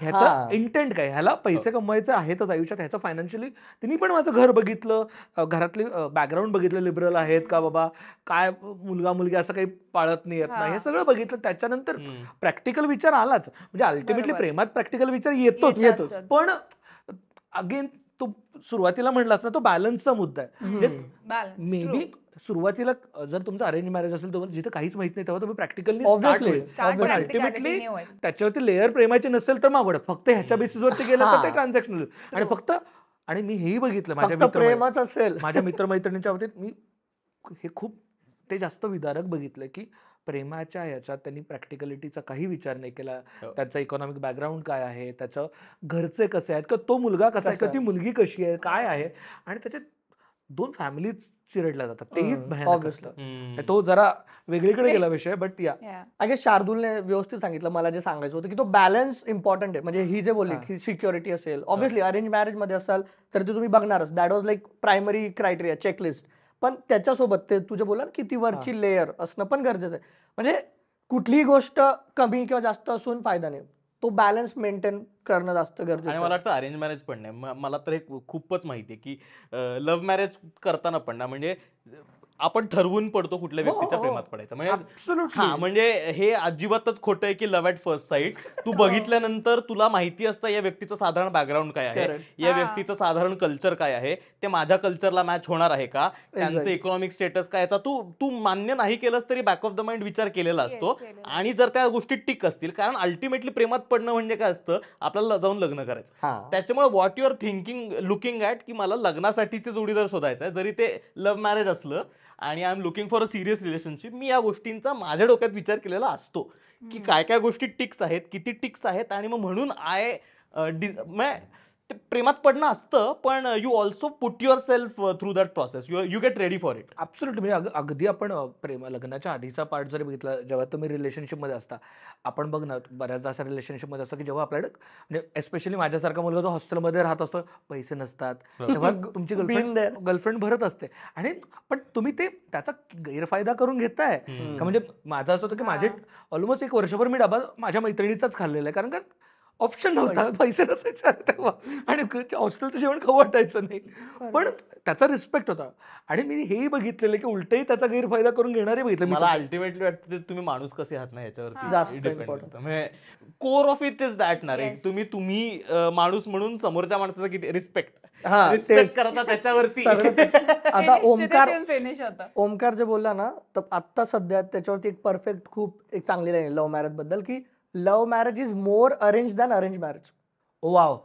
B: ह्याचा इंटेंट काय ह्याला पैसे हो. कमवायचे आहेतच आयुष्यात ह्याचं फायनान्शियली तिने पण माझं घर बघितलं घरातले बॅकग्राऊंड बघितलं लिबरल आहेत का बाबा काय मुलगा मुलगी असं काही पाळत नाही येत नाही हे सगळं बघितलं त्याच्यानंतर प्रॅक्टिकल विचार आलाच म्हणजे अल्टिमेटली प्रेमात प्रॅक्टिकल विचार येतोच येतोच पण अगेन तो सुरुवातीला म्हणलास ना तो बॅलन्सचा मुद्दा आहे म्हणजे मे बी सुरुवातीला जर तुमचं अरेंज मॅरेज असेल तर जिथे काहीच माहित नाही तेव्हा तुम्ही प्रॅक्टिकली अल्टिमेटली त्याच्यावरती लेअर प्रेमाचे नसेल तर मागवड फक्त ह्याच्या बेसिसवरती गेलं तर ते ट्रान्झॅक्शनल आणि फक्त आणि मी हेही बघितलं माझ्या प्रेमाच असेल माझ्या मित्रमैत्रिणींच्या बाबतीत मी हे खूप ते जास्त विदारक बघितलं की प्रेमाच्या याच्यात त्यांनी प्रॅक्टिकलिटीचा काही विचार नाही केला हो. त्याचा इकॉनॉमिक बॅकग्राऊंड काय आहे त्याचं घरचे कसे आहेत का तो मुलगा कसा आहे का ती मुलगी कशी आहे काय आहे आणि त्याच्यात दोन फॅमिली चिरडल्या जातात तेही भयानक तो जरा
A: वेगळीकडे गेला विषय बट या अगे शार्दूलने व्यवस्थित सांगितलं मला जे सांगायचं होतं की तो बॅलन्स इम्पॉर्टंट आहे म्हणजे ही जे बोलली की सिक्युरिटी असेल ऑब्व्हियसली अरेंज मॅरेज मध्ये असाल तर ते तुम्ही बघणारच that was like primary criteria checklist पण त्याच्यासोबत ते तुझे बोला ना की वरची लेअर असणं पण गरजेचं आहे म्हणजे कुठलीही गोष्ट कमी किंवा जास्त असून फायदा नाही तो बॅलन्स मेंटेन करणं जास्त गरजेचं आणि मला वाटतं
D: अरेंज मॅरेज पण नाही मला तर हे खूपच माहिती आहे की लव्ह मॅरेज करताना पण ना म्हणजे आपण ठरवून पडतो कुठल्या हो, व्यक्तीच्या हो. प्रेमात पडायचं म्हणजे म्हणजे हे अजिबातच खोटं आहे की लव्ह ऍट फर्स्ट साईट तू (laughs) हो. बघितल्यानंतर तुला माहिती असतं या व्यक्तीचं साधारण बॅकग्राऊंड काय आहे या व्यक्तीचं साधारण कल्चर काय आहे ते माझ्या कल्चरला मॅच होणार आहे का त्यांचं इकॉनॉमिक स्टेटस काय याचा तू तू मान्य नाही केलंस तरी बॅक ऑफ द माइंड विचार केलेला असतो आणि जर त्या गोष्टी टिक असतील कारण अल्टिमेटली प्रेमात पडणं म्हणजे काय असतं आपल्याला जाऊन लग्न करायचं त्याच्यामुळे what your thinking looking at की मला लग्नासाठीचे जोडीदार शोधायचा आहे जरी ते लव्ह मॅरेज असलं आणि I am looking for a serious relationship मी या गोष्टींचा माझ्या डोक्यात विचार केलेला असतो की काय काय गोष्टी टिक्स आहेत किती टिक्स आहेत आणि मग म्हणून आय डि ते प्रेमात पडणं असतं पण you also put 
B: yourself through that process you you get ready for it absolute म्हणजे अग अगदी आपण प्रेम लग्नाच्या आधीचा पार्ट जर बघितला जेव्हा तुम्ही रिलेशनशिपमध्ये असता आपण बघ ना बऱ्याचदा रिलेशनशिप रिलेशनशिपमध्ये असतं की जेव्हा आपल्याला म्हणजे एस्पेशली माझ्यासारखा मुलगा जो हॉस्टेलमध्ये राहत असतो पैसे नसतात तेव्हा तुमची गर्लफ्रेंड (laughs) गर्लफ्रेंड भरत असते आणि पण तुम्ही ते त्याचा गैरफायदा करून घेताय का म्हणजे माझं असं होतं की माझे ऑलमोस्ट एक वर्षभर मी डबा माझ्या मैत्रिणीचाच खाल्लेला आहे कारण का ऑप्शन नव्हता पैसे नसायचे तेव्हा आणि हॉस्टेलचं जेवण खाऊ वाटायचं नाही पण त्याचा रिस्पेक्ट होता आणि मी हेही बघितलेलं की उलटही त्याचा गैरफायदा करून घेणारे बघितलं मला
D: अल्टिमेटली वाटतं तुम्ही माणूस कसे आहात ना याच्यावरती जास्त core of it is that ना रे तुम्ही तुम्ही माणूस म्हणून समोरच्या माणसाचा किती रिस्पेक्ट हा रिस्पेक्ट करता त्याच्यावरती
A: (laughs) आता ओमकार ओमकार जे बोलला ना तर आता सध्या त्याच्यावरती एक परफेक्ट खूप एक चांगली लाईन लव्ह मॅरेज बद्दल की love marriage is more arrange than arrange marriage wow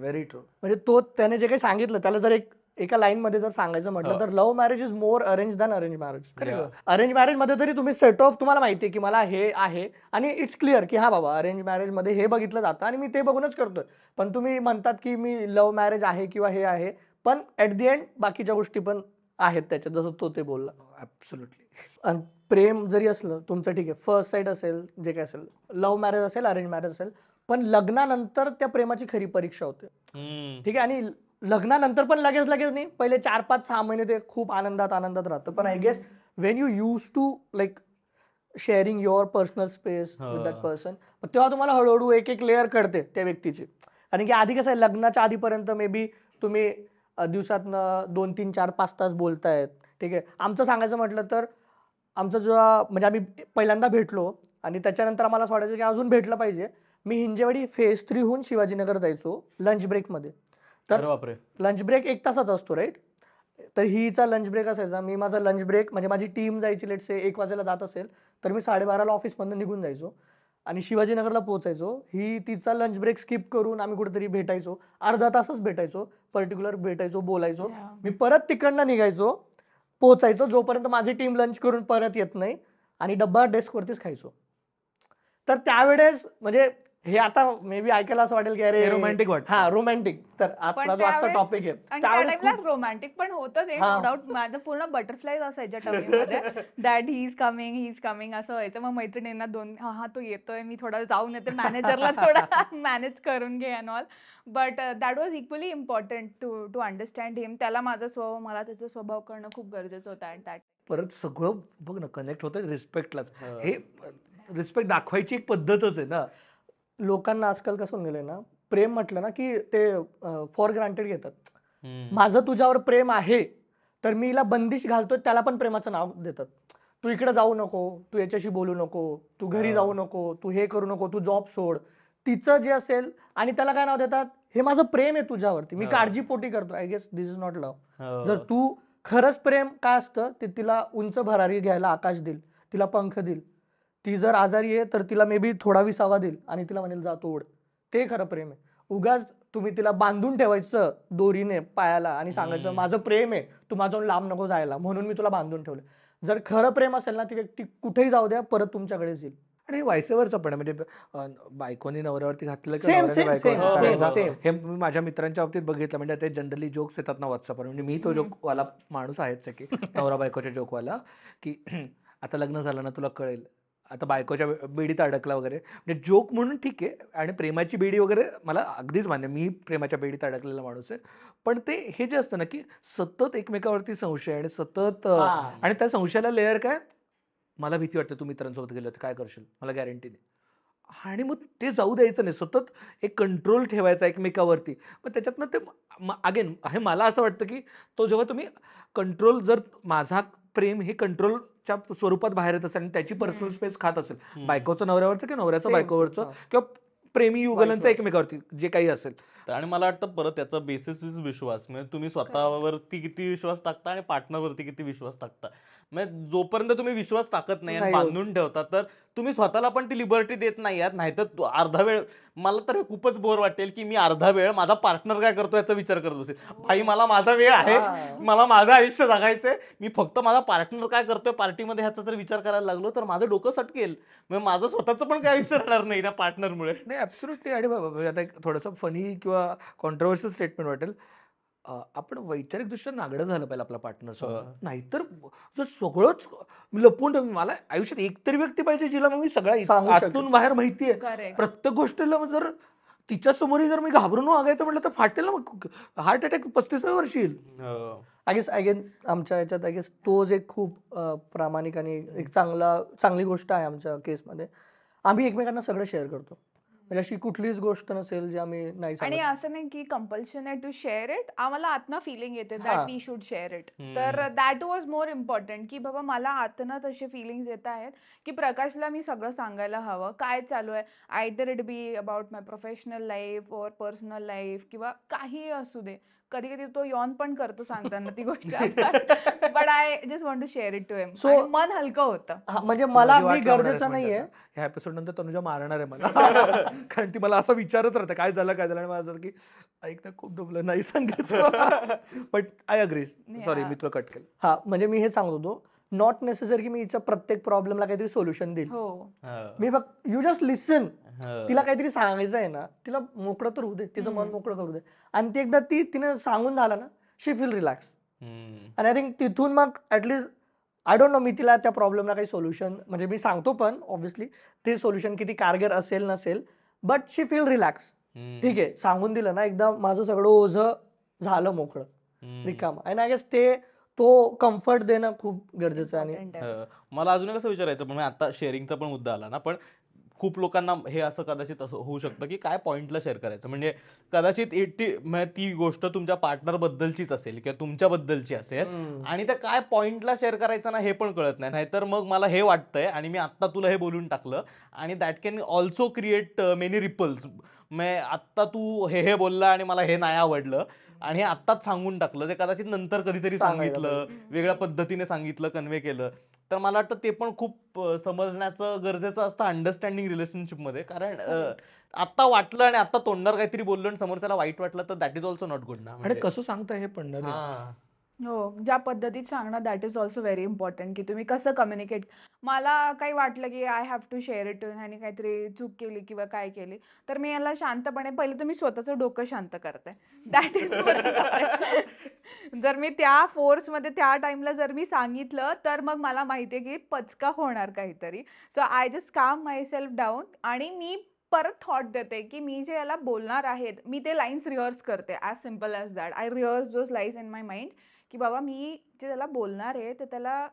A: very true म्हणजे तो त्याने जे काही सांगितलं त्याला जर एक एका लाईन मध्ये जर सांगायचं म्हटलं हो. तर love marriage is more arrange than arrange marriage arrange marriage मध्ये तरी तुम्ही सेट ऑफ तुम्हाला माहिती आहे की मला हे आहे आणि इट्स क्लिअर की हा बाबा अरेंज मॅरेज मध्ये हे बघितलं जातं आणि मी ते बघूनच करतोय पण तुम्ही म्हणतात की मी लव्ह मॅरेज आहे किंवा हे आहे पण ऍट दी एंड बाकीच्या गोष्टी पण आहेत त्याच्यात जसं तो ते बोलला ऍब्सोल्युटली आणि प्रेम जरी असलं तुमचं ठीक आहे फर्स्ट साईड असेल जे काय असेल लव्ह मॅरेज असेल अरेंज मॅरेज असेल पण लग्नानंतर त्या प्रेमाची खरी परीक्षा होते ठीक आहे आणि लग्नानंतर पण लगेच लगेच नाही पहिले चार पाच सहा महिने ते खूप आनंदात आनंदात राहतं पण I guess when you use to like sharing your personal space with that person तेव्हा तुम्हाला हळूहळू एक एक लेअर कळते त्या व्यक्तीची कारण की आधी कसं आहे लग्नाच्या आधीपर्यंत मे बी तुम्ही दिवसातनं दोन तीन चार पाच तास बोलतायत ठीक आहे आमचं सांगायचं म्हटलं तर आमचा जो म्हणजे आम्ही पहिल्यांदा भेटलो आणि त्याच्यानंतर आम्हाला असं वाटायचं की अजून भेटलं पाहिजे मी हिंजेवाडी फेज थ्रीहून शिवाजीनगर जायचो लंच ब्रेकमध्ये तर बापरे लंच ब्रेक एक तासाच असतो राईट तर हीचा लंच ब्रेक असायचा मी माझा लंच ब्रेक म्हणजे माझी टीम जायची लेट से एक वाजेला जात असेल तर मी साडेबाराला ऑफिसमधनं निघून जायचो आणि शिवाजीनगरला पोहोचायचो ही तिचा लंच ब्रेक स्किप करून आम्ही कुठेतरी भेटायचो अर्धा तासच भेटायचो पर्टिक्युलर भेटायचो बोलायचो मी परत तिकडनं निघायचो पोचायचो जोपर्यंत माझी टीम लंच करून परत येत नाही आणि डब्बा डेस्कवरतीच खायचो तर त्यावेळेस म्हणजे हे आता मे बी ऐकायला असं वाटेल की अरे रोमॅन्टिक वाट हा रोमॅन्टिक तर आपला जो आजचा टॉपिक आहे
C: त्यावेळेस रोमॅन्टिक पण होतं ते नो डाऊट माझं पूर्ण बटरफ्लाय असायच्या मध्ये that he is coming he is coming असं व्हायचं मग मैत्रिणींना दोन हा हा तो येतोय मी थोडा जाऊन येते मॅनेजरला (laughs) थोडा मॅनेज करून घे and all but that was equally important to to understand him त्याला माझा स्वभाव मला त्याचा स्वभाव करणं खूप गरजेचं होतं अँड दॅट
B: परत सगळं बघ ना कनेक्ट होतं रिस्पेक्टलाच हे रिस्पेक्ट दाखवायची एक पद्धतच आहे ना लोकांना
A: आजकाल कसं होऊन गेलंय ना प्रेम म्हटलं ना की ते फॉर ग्रांटेड घेतात माझं तुझ्यावर प्रेम आहे तर मी हिला बंदिश घालतो त्याला पण प्रेमाचं नाव देतात तू इकडे जाऊ नको तू याच्याशी बोलू नको तू घरी जाऊ नको तू हे करू नको तू जॉब सोड तिचं जे असेल आणि त्याला काय नाव देतात हे माझं प्रेम आहे तुझ्यावरती मी काळजीपोटी करतो I guess this is not love जर तू खरंच प्रेम काय असतं ते तिला उंच भरारी घ्यायला आकाश देईल तिला पंख देईल ती जर आजारी आहे तर तिला मे बी थोडा विसावा देईल आणि तिला म्हणेल जा तोड ते खरं प्रेम आहे उगाच तुम्ही तिला बांधून ठेवायचं दोरीने पायाला आणि सांगायचं माझं प्रेम आहे तू माझं लांब नको जायला म्हणून मी तुला बांधून ठेवलं जर खरं प्रेम असेल ना ती व्यक्ती कुठेही जाऊ द्या परत तुमच्याकडेच येईल
B: आणि वायसेवरचं पण म्हणजे बायकोनी नवऱ्यावरती सेम हे माझ्या मित्रांच्या बाबतीत बघितलं म्हणजे ते जनरली जोक्स येतात ना व्हॉट्सअपवर म्हणजे मी तो जोकवाला माणूस आहेच की नवरा बायकोच्या जोकवाला की (clears throat) आता लग्न झालं ना तुला कळेल आता बायकोच्या बेडीत अडकला वगैरे म्हणजे जोक म्हणून ठीक आहे आणि प्रेमाची बेडी वगैरे मला अगदीच मान्य मी प्रेमाच्या बेडीत अडकलेला माणूस आहे पण ते हे जे असतं ना की सतत एकमेकावरती संशय आणि सतत आणि त्या संशयाला लेअर काय मला भीती वाटते तू मित्रांसोबत गेलो काय करशील मला गॅरंटी नाही आणि मग ते जाऊ द्यायचं नाही सतत एक कंट्रोल ठेवायचा एकमेकावरती मग त्याच्यातनं ते अगेन हे मला असं वाटतं की तो जेव्हा तुम्ही कंट्रोल जर माझा प्रेम हे कंट्रोल च्या स्वरूपात बाहेर येत असेल आणि त्याची पर्सनल स्पेस खात असेल बायकोचं नवऱ्यावरचं किंवा नवऱ्याचं बायकोवरचं किंवा प्रेमी युगलांचं
D: एकमेकावरती जे काही असेल आणि मला वाटतं परत त्याचा बेसिस विश्वास म्हणजे तुम्ही स्वतःवरती किती विश्वास टाकता आणि पार्टनरवरती किती विश्वास टाकता म्हणजे जोपर्यंत तुम्ही विश्वास टाकत नाही आणि बांधून ठेवता तर तुम्ही स्वतःला पण ती लिबर्टी देत नाही आहात नाहीतर अर्धा वेळ मला तर खूपच बोर वाटेल की मी अर्धा वेळ माझा पार्टनर काय करतो याचा विचार करत बसेल भाई मला माझा वेळ आहे मला माझं आयुष्य जगायचंय मी फक्त माझा पार्टनर काय करतोय पार्टीमध्ये ह्याचा जर विचार करायला
B: लागलो तर माझं डोकं सटकेल म्हणजे माझं स्वतःचं पण काय आयुष्य राहणार नाही त्या पार्टनरमुळे नाही ॲब्सुटली आणि म्हणजे आता थोडंसं फनी किंवा कॉन्ट्रोवर्शियल स्टेटमेंट वाटेल आपण वैचारिक दृष्ट्या नागडं झालं पाहिजे आपला पार्टनर नाहीतर जर सगळंच लपून मला आयुष्यात एकतरी व्यक्ती पाहिजे जिला मग मी सगळ्या बाहेर माहिती आहे प्रत्येक गोष्टीला जर तिच्या समोरही जर मी घाबरून वागायचं म्हटलं तर फाटेल मग हार्ट अटॅक पस्तीसव्या वर्षी
A: आय गेस आय गेन आमच्या याच्यात आय गेस तोच एक खूप प्रामाणिक आणि एक चांगला चांगली गोष्ट आहे आमच्या केसमध्ये आम्ही एकमेकांना सगळं शेअर करतो म्हणजे अशी कुठलीच गोष्ट नसेल जी आम्ही नाही आणि असं
C: नाही की कंपल्शन आहे टू शेअर इट आम्हाला आतनं फिलिंग येते that we should share it तर दॅट वॉज मोर इम्पॉर्टंट की बाबा मला आतनं तसे फिलिंग्स येत आहेत की प्रकाशला मी सगळं सांगायला हवं काय चालू आहे either it be about my professional life or personal life किंवा काही असू दे कधी कधी तो यॉन पण करतो सांगताना ती गोष्ट but I just want to share it to him so मन हलकं होतं म्हणजे मला गरजेचं नाहीये
B: ह्या एपिसोड नंतर तनुजा मारणार आहे मला (laughs) कारण ती मला असं विचारत राहतं काय झालं काय झालं आणि मला की ऐकता खूप डुबलं नाही सांगायचं बट आय अग्री सॉरी मित्र कट केलं
A: हा म्हणजे मी हे सांगत होतो नॉट नेसेसरी की मी हिचं प्रत्येक प्रॉब्लेमला काहीतरी सोल्युशन देईल हो. मी फक्त यू जस्ट लिसन तिला काहीतरी सांगायचं आहे ना तिला मोकळं तर होऊ दे तिचं मन मोकळं करू दे आणि ती एकदा ती तिने सांगून झालं ना शी फील रिलॅक्स
D: आणि
A: आय थिंक तिथून मग ऍटलिस्ट आय डोंट नो मी तिला त्या प्रॉब्लेमला काही सोल्युशन म्हणजे मी सांगतो पण ऑब्व्हियसली ते सोल्युशन किती कारगर असेल नसेल बट शी फील रिलॅक्स ठीक आहे सांगून दिलं ना एकदा माझं सगळं ओझ झालं मोकळं रिकाम आणि आय गेस ते तो कम्फर्ट देणं खूप गरजेचं आहे
D: आणि मला अजून कसं विचारायचं पण आता शेअरिंगचा पण मुद्दा आला ना पण खूप लोकांना हे असं कदाचित असं होऊ शकतं की काय पॉइंटला शेअर करायचं म्हणजे कदाचित एटी म्हणजे ती गोष्ट तुमच्या पार्टनर बद्दलचीच असेल किंवा तुमच्याबद्दलची असेल आणि त्या काय पॉइंटला शेअर करायचं ना हे पण कळत नाही नाहीतर मग मला हे वाटतंय आणि मी आत्ता तुला हे बोलून टाकलं आणि that can also create many ripples मग आत्ता तू हे हे बोलला आणि मला हे नाही आवडलं आणि हे आत्ताच सांगून टाकलं जे कदाचित नंतर कधीतरी सांगितलं वेगळ्या पद्धतीने सांगितलं कन्व्हे केलं तर मला वाटतं ते पण खूप समजण्याचं गरजेचं असतं अंडरस्टँडिंग रिलेशनशिपमध्ये कारण आत्ता वाटलं आणि आता तोंडावर काहीतरी बोललो आणि समोरच्याला वाईट वाटलं तर that is also not good ना आणि म्हणजे कसं
B: सांगतं हे पण
C: हो ज्या पद्धतीत सांगणं that is also very important की तुम्ही कसं कम्युनिकेट मला काही वाटलं की I have to share it आणि काहीतरी चूक केली किंवा काय केली तर मी याला शांतपणे पहिले तुम्ही स्वतःचं डोकं शांत करते दॅट इज जर मी त्या फोर्समध्ये त्या टाईमला जर मी सांगितलं तर मग मला माहिती आहे की पचका होणार काहीतरी सो आय जस्ट काम माय सेल्फ डाऊन आणि मी परत थॉट देते की मी जे याला बोलणार आहेत मी ते लाईन्स रिहर्स करते as simple as that I rehearse those lines in my mind की बाबा मी जे त्याला बोलणार आहे ते त्याला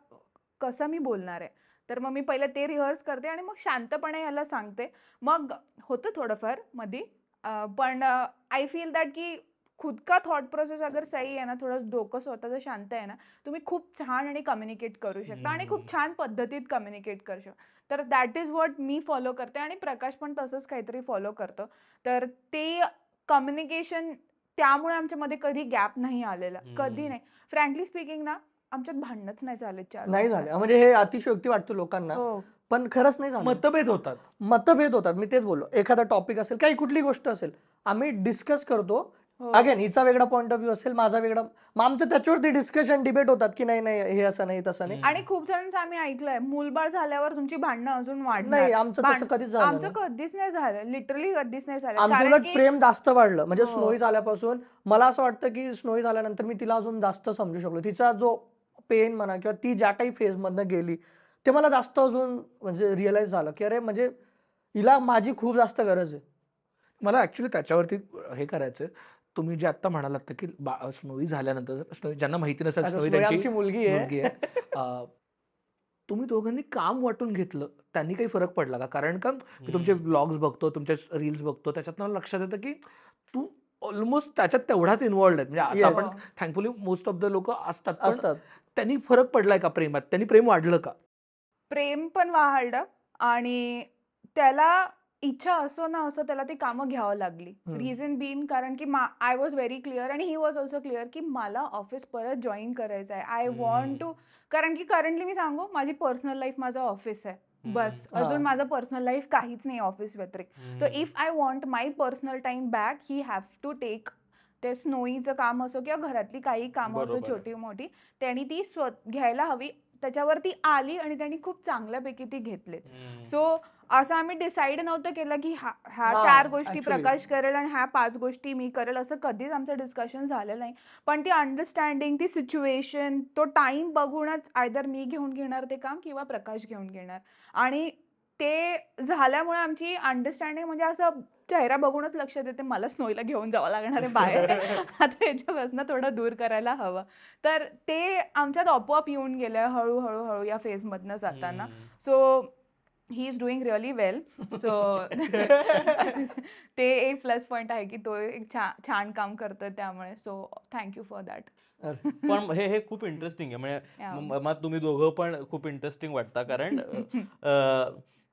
C: कसं मी बोलणार आहे तर मग मी पहिले ते रिहर्स करते आणि मग शांतपणे ह्याला सांगते मग होतं थोडंफार मध्ये पण आय फील दॅट की खुद का थॉट प्रोसेस अगर सही आहे ना थोडं डोकं स्वतःचं शांत आहे ना तुम्ही खूप छान आणि कम्युनिकेट करू शकता आणि खूप छान पद्धतीत कम्युनिकेट करू शकता तर दॅट इज वॉट मी फॉलो करते आणि प्रकाश पण तसंच काहीतरी फॉलो करतो तर ते कम्युनिकेशन त्यामुळे आमच्यामध्ये कधी गॅप नाही आलेला कधी नाही फ्रँकली स्पीकिंग ना आमच्यात भांडणच नाही झाले चार नाही झाले
A: म्हणजे हे अतिशयोक्ती वाटतो लोकांना हो. पण खरंच नाही झालं मतभेद होतात मतभेद होतात मी तेच बोललो एखादा टॉपिक असेल काही कुठली गोष्ट असेल आम्ही डिस्कस करतो अगेन हो. हिचा वेगळा पॉईंट ऑफ व्ह्यू असेल माझा वेगळा आमचं त्याच्यावरती डिस्कशन डिबेट होतात की नाही नाही हे असं नाही तसं नाही
C: आणि खूप जणांचं आम्ही ऐकलंय मूलबाळ झाल्यावर तुमची भांडणं अजून वाढ नाही आमचं तसं कधीच झालं आमचं कधीच नाही झालं लिटरली कधीच नाही झालं आमचं उलट प्रेम जास्त
A: वाढलं म्हणजे हो. स्नोई झाल्यापासून मला असं वाटतं की स्नोई झाल्यानंतर मी तिला अजून जास्त समजू शकलो तिचा जो पेन म्हणा किंवा ती ज्या काही फेजमधनं गेली ते मला जास्त
B: अजून म्हणजे रिअलाईज झालं की अरे म्हणजे हिला माझी खूप जास्त गरज आहे मला ॲक्च्युली त्याच्यावरती हे करायचं तुम्ही जे आता म्हणालात की स्नोई झाल्यानंतर स्नोई ज्यांना माहिती नसेल त्यांची मुलगी आहे (laughs) तुम्ही दोघांनी काम वाटून घेतलं त्यांनी काही फरक पडला का कारण का मी तुमचे ब्लॉग्स बघतो तुमचे रील्स बघतो मला लक्षात येतं की तू ऑलमोस्ट त्याच्यात तेवढाच इन्वॉल्ड आहे म्हणजे आता आपण थँकफुली मोस्ट ऑफ द लोक असतात असतात त्यांनी फरक पडलाय का प्रेमात त्यांनी प्रेम वाढलं का
C: प्रेम पण वाढलं आणि त्याला इच्छा असो ना असो त्याला ती कामं घ्यावं लागली रिझन बीन कारण की आय वॉज व्हेरी क्लिअर आणि ही वॉज ऑल्सो क्लिअर की मला ऑफिस परत जॉईन करायचं आहे आय वॉन्ट टू कारण की करंटली मी सांगू माझी पर्सनल लाईफ माझं ऑफिस आहे बस अजून माझं पर्सनल लाईफ काहीच नाही ऑफिस व्यतिरिक्त तर if I want my personal time back he have to take ते स्नोईचं काम असो किंवा घरातली काही कामं असो छोटी मोठी त्यांनी ती स्व घ्यायला हवी त्याच्यावरती आली आणि त्यांनी खूप चांगल्यापैकी ती घेतली सो असं आम्ही डिसाईड नव्हतं केलं की हा ह्या चार गोष्टी प्रकाश करेल आणि ह्या पाच गोष्टी मी करेल असं कधीच आमचं डिस्कशन झालं नाही पण ती अंडरस्टँडिंग ती सिच्युएशन तो टाइम बघूनच आयदर मी घेऊन घेणार ते काम किंवा प्रकाश घेऊन घेणार आणि ते झाल्यामुळे आमची अंडरस्टँडिंग म्हणजे असं चेहरा बघूनच लक्षात येते मला स्नोईला घेऊन जावं लागणार आहे बाहेर (laughs) आता याच्यापासून थोडं दूर करायला हवं तर ते आमच्यात आपोआप येऊन गेलं हळूहळू हळू या फेजमधनं जाताना so he is doing really well so ते एक प्लस पॉइंट आहे की तो एक छान काम करतोय त्यामुळे सो थँक्यू फॉर दॅट
D: पण हे हे खूप इंटरेस्टिंग आहे म्हणजे मग तुम्ही दोघं पण खूप इंटरेस्टिंग वाटता कारण (laughs)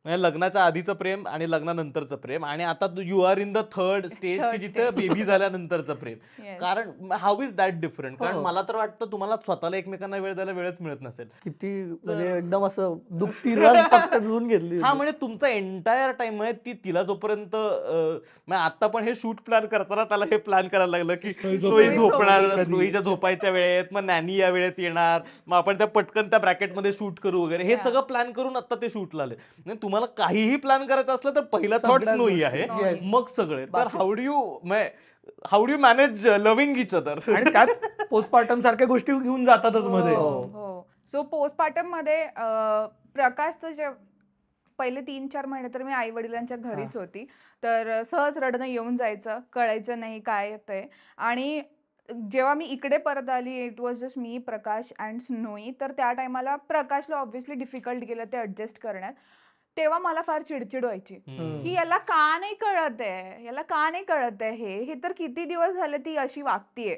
D: म्हणजे लग्नाच्या आधीचं प्रेम आणि लग्नानंतरचं प्रेम आणि आता तू you are in the third stage की जिथे बेबी झाल्यानंतरचं प्रेम कारण हाऊ इज दॅट डिफरंट कारण हो. मला तर वाटतं तुम्हाला स्वतःला एकमेकांना वेळ द्यायला वेळच मिळत नसेल
A: किती म्हणजे एकदम असं दुखती (laughs)
D: घेतली हा म्हणजे तुमचा एंटायर टाइम आहे ती तिला जोपर्यंत म्हणजे आता पण हे शूट प्लॅन करताना त्याला हे प्लॅन करायला लागलं की सोयी झोपणार सोयीच्या झोपायच्या वेळेत मग नॅनी या वेळेत येणार मग आपण त्या पटकन त्या ब्रॅकेटमध्ये शूट करू वगैरे हे सगळं प्लॅन करून आता ते शूट आले तुम्हाला तुम्हाला काहीही प्लॅन करायचं असलं तर पहिला थॉट्स नोई आहे मग सगळे तर how do you how do manage loving each other आणि त्यात पोस्टपार्टम
B: सारख्या गोष्टी घेऊन जातातच मध्ये
C: सो हो, पोस्टपार्टम हो. मध्ये प्रकाशचं जे पहिले तीन चार महिने तर मी आई वडिलांच्या घरीच होती तर सहज रडणं येऊन जायचं कळायचं नाही काय ते आणि जेव्हा मी इकडे परत आली इट वॉज जस्ट मी प्रकाश अँड स्नोई तर त्या टायमाला प्रकाशला ऑब्व्हियसली डिफिकल्ट गेलं ते ॲडजस्ट करण्यात तेव्हा मला फार चिडचिड व्हायची की याला का नाही कळत आहे याला का नाही कळत आहे हे हे तर किती दिवस झाले ती अशी वागतीये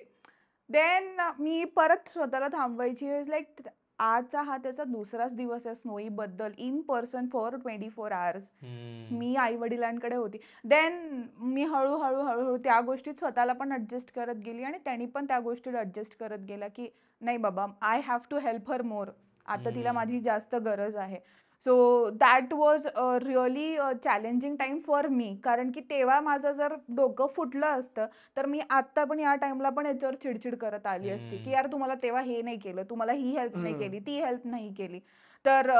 C: देन मी परत स्वतःला थांबवायची लाईक आजचा हा त्याचा दुसराच दिवस आहे स्नोई बद्दल in person for twenty four hours मी आई वडिलांकडे होती देन मी हळूहळू हळूहळू त्या गोष्टीत स्वतःला पण ऍडजस्ट करत गेली आणि त्यांनी पण त्या गोष्टीत ऍडजस्ट करत गेला की नाही बाबा I have to help her more आता तिला माझी जास्त गरज आहे so that was really challenging time for me कारण की तेव्हा माझं जर डोकं फुटलं असतं तर मी आत्ता पण या टाईमला पण याच्यावर चिडचिड करत आली असती की यार तुम्हाला तेव्हा हे नाही केलं तुम्हाला ही हेल्प नाही केली ती हेल्प नाही केली तर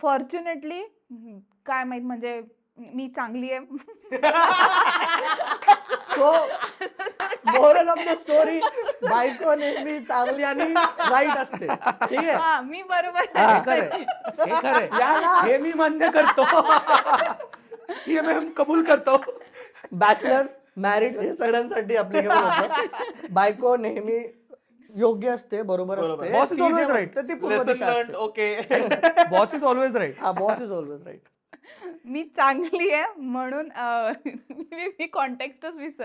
C: फॉर्च्युनेटली काय माहीत म्हणजे मी चांगली आहे so (laughs) moral of the story बायको नेहमी चांगली
B: आणि राईट असते ठीक आहे
C: मी बरोबर हे खरंय हे हे
B: मी मान्य करतो हे मॅम कबूल करतो
A: बॅचलर्स मॅरिड हे सगळ्यांसाठी अप्लिकेबल बायको नेहमी योग्य असते बरोबर असते बॉस इज ऑलवेज राईट ती
B: okay boss is always
A: right हा बॉस इज ऑलवेज राईट
C: मी चांगली आहे म्हणून मी- कॉन्टेक्स्टच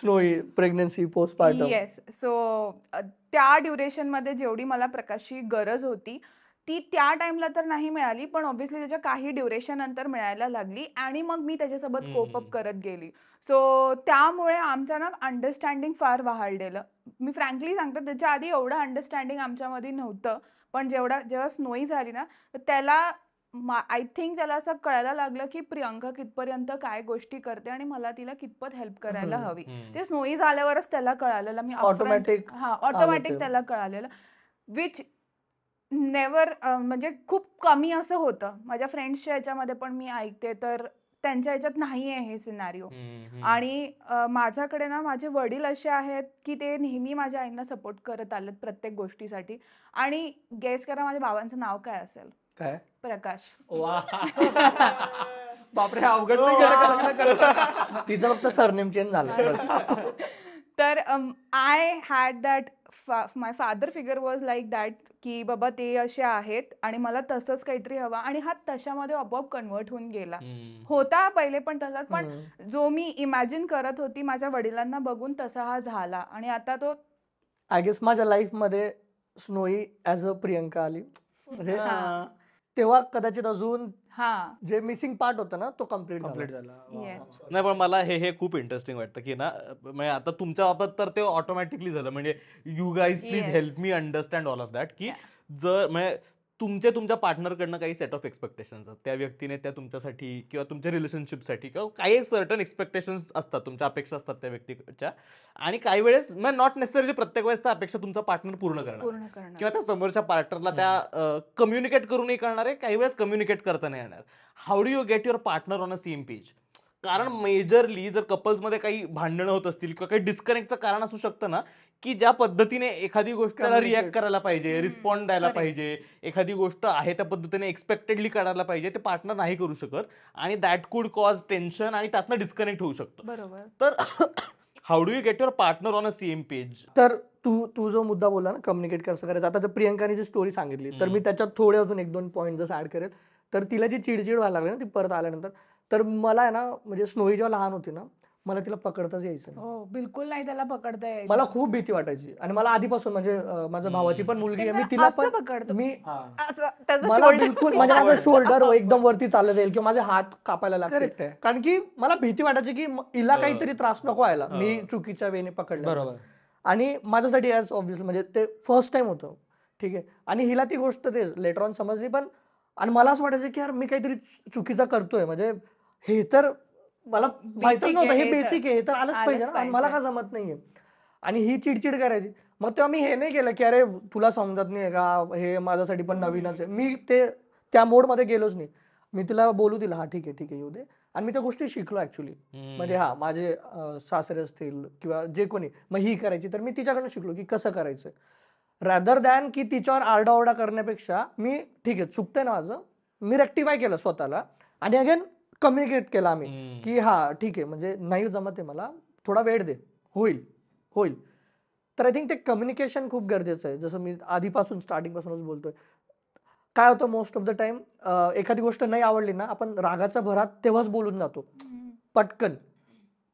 A: स्लोई प्रेग्नन्सी पोस्टपार्टम येस
C: सो त्या मध्ये जेवढी मला प्रकाशची गरज होती ती त्या टाइमला तर नाही मिळाली पण ऑब्व्हियसली त्याच्या काही ड्युरेशन नंतर मिळायला लागली आणि मग मी त्याच्यासोबत कोप अप करत गेली सो त्यामुळे आमचं ना अंडरस्टँडिंग फार वाढलेलं मी फ्रँकली सांगते त्याच्या आधी एवढं अंडरस्टँडिंग आमच्यामध्ये नव्हतं पण जेवढा जेव्हा स्नोई झाली ना तर त्याला मा आय थिंक त्याला असं कळायला लागलं की प्रियंका कितपर्यंत काय गोष्टी करते आणि मला तिला कितपत हेल्प करायला हवी ते स्नोई झाल्यावरच त्याला कळालेलं मी ऑटोमॅटिक हा ऑटोमॅटिक त्याला कळालेलं विच नेवर म्हणजे खूप कमी असं होतं माझ्या फ्रेंड्सच्या याच्यामध्ये पण मी ऐकते तर त्यांच्या ह्याच्यात नाही आहे हे सिनारिओ आणि माझ्याकडे ना माझे वडील असे आहेत की ते नेहमी माझ्या आईंना सपोर्ट करत आलेत प्रत्येक गोष्टीसाठी आणि गेस करा माझ्या बाबांचं नाव काय असेल काय प्रकाश
B: (laughs) बापरे
A: अवघड (laughs) तिचं फक्त सरनेम चेंज झालं (laughs)
C: तर आय हॅड दॅट फा my father figure was like that की बाबा ते असे आहेत आणि मला तसंच काहीतरी हवं आणि हा तशामध्ये आपोआप कन्वर्ट होऊन गेला होता पहिले पण तसाच पण जो मी इमॅजिन करत होती माझ्या वडिलांना बघून तसा हा झाला आणि आता तो
A: आय गेस माझ्या मध्ये स्नोई ॲज अ प्रियंका आली म्हणजे तेव्हा कदाचित अजून हा जे मिसिंग पार्ट होता ना तो
D: कम्प्लीट कम्प्लीट झाला नाही पण मला हे हे खूप इंटरेस्टिंग वाटतं की ना म्हणजे आता तुमच्या बाबत तर ते ऑटोमॅटिकली झालं म्हणजे you guys please help me understand all of that की जर म्हणजे तुमचे तुमच्या पार्टनरकडनं काही सेट ऑफ एक्सपेक्टेशन्स आहेत त्या व्यक्तीने त्या तुमच्यासाठी किंवा तुमच्या रिलेशनशिपसाठी किंवा काही एक सर्टन एक्सपेक्टेशन्स असतात तुमच्या अपेक्षा असतात त्या व्यक्तीच्या आणि काही वेळेस मग नॉट नेसेसरी प्रत्येक वेळेस त्या अपेक्षा तुमचा पार्टनर पूर्ण करणार किंवा त्या समोरच्या पार्टनरला त्या कम्युनिकेट करूनही करणार आहे काही वेळेस कम्युनिकेट करता नाही येणार how do you get your partner on a same page कारण मेजरली जर कपल्समध्ये काही भांडणं होत असतील किंवा काही डिस्कनेक्टचं कारण असू शकतं ना की ज्या पद्धतीने एखादी गोष्ट रिॲक्ट करायला पाहिजे रिस्पॉन्ड द्यायला पाहिजे एखादी गोष्ट आहे त्या पद्धतीने एक्सपेक्टेडली करायला पाहिजे ते पार्टनर नाही करू शकत आणि दॅट कुड कॉज टेन्शन आणि त्यातनं डिस्कनेक्ट होऊ शकतो बरोबर तर how do you get your partner on a same page
A: तर तू तू जो मुद्दा बोला ना कम्युनिकेट कसं करायचं आता जर प्रियंकाने जी स्टोरी सांगितली तर मी त्याच्यात थोडे अजून एक दोन पॉईंट जसं ॲड करेल तर तिला जी चिडचिड व्हायला लागली ना ती परत आल्यानंतर तर मला आहे ना म्हणजे स्नोई जेव्हा लहान होती ना मला तिला पकडताच यायचं
C: हो बिलकुल नाही त्याला पकडता मला
A: खूप भीती वाटायची आणि मला आधीपासून म्हणजे माझ्या भावाची पण मुलगी आहे मी तिला पण मी मला बिलकुल (laughs) म्हणजे माझं शोल्डर (laughs) एकदम वरती चालत जाईल किंवा माझे हात कापायला लागतील कारण की मला भीती वाटायची की हिला काहीतरी त्रास नको व्हायला मी चुकीच्या वेने पकडलं बरोबर आणि माझ्यासाठी ॲज ऑब्विसली म्हणजे ते फर्स्ट टाइम होतं ठीक आहे आणि हिला ती गोष्ट तेच लेटर ऑन समजली पण आणि मला असं वाटायचं की यार मी काहीतरी चुकीचा करतोय म्हणजे हे तर मला माहितच नव्हतं हे बेसिक आहे तर आलंच पाहिजे ना मला का जमत नाहीये आणि ही चिडचिड करायची मग तेव्हा मी हे नाही केलं की अरे तुला समजत नाही का हे माझ्यासाठी पण नवीनच आहे मी ते त्या मोडमध्ये गेलोच नाही मी तिला बोलू दिला हा ठीक आहे ठीक आहे येऊ दे आणि मी त्या गोष्टी शिकलो ऍक्च्युली म्हणजे हा माझे सासरे असतील किंवा जे कोणी मग ही करायची तर मी तिच्याकडनं शिकलो की कसं करायचं रॅदर दॅन की तिच्यावर आरडाओरडा करण्यापेक्षा मी ठीक आहे चुकतंय ना माझं मी रेक्टिफाय केलं स्वतःला आणि अगेन कम्युनिकेट केला आम्ही की हा ठीक आहे म्हणजे नाही जमत आहे मला थोडा वेळ दे होईल होईल तर आय थिंक ते कम्युनिकेशन खूप गरजेचं आहे जसं मी आधीपासून स्टार्टिंगपासूनच बोलतोय काय होतं मोस्ट ऑफ द टाइम एखादी गोष्ट नाही आवडली ना आपण रागाचा भरात तेव्हाच बोलून जातो पटकन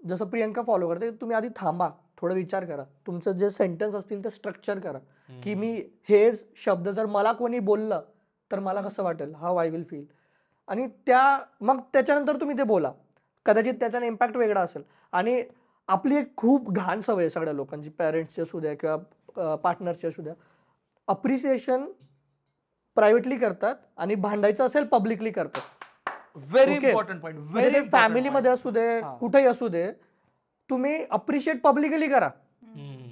A: जसं प्रियंका फॉलो करते तुम्ही आधी थांबा थोडं विचार करा तुमचं जे सेंटेन्स असतील ते स्ट्रक्चर करा की मी हेच शब्द जर मला कोणी बोललं तर मला कसं वाटेल हाव आय विल फील आणि त्या मग त्याच्यानंतर तुम्ही ते बोला कदाचित त्याचा इम्पॅक्ट वेगळा असेल आणि आपली एक खूप घाण सवय आहे सगळ्या लोकांची पॅरेंट्सची असू द्या किंवा पार्टनरची असू द्या अप्रिसिएशन प्रायव्हेटली करतात आणि भांडायचं असेल पब्लिकली करतात व्हेरी इम्पॉर्टंट पॉईंट व्हेरी फॅमिलीमध्ये असू दे कुठेही असू दे तुम्ही अप्रिशिएट पब्लिकली करा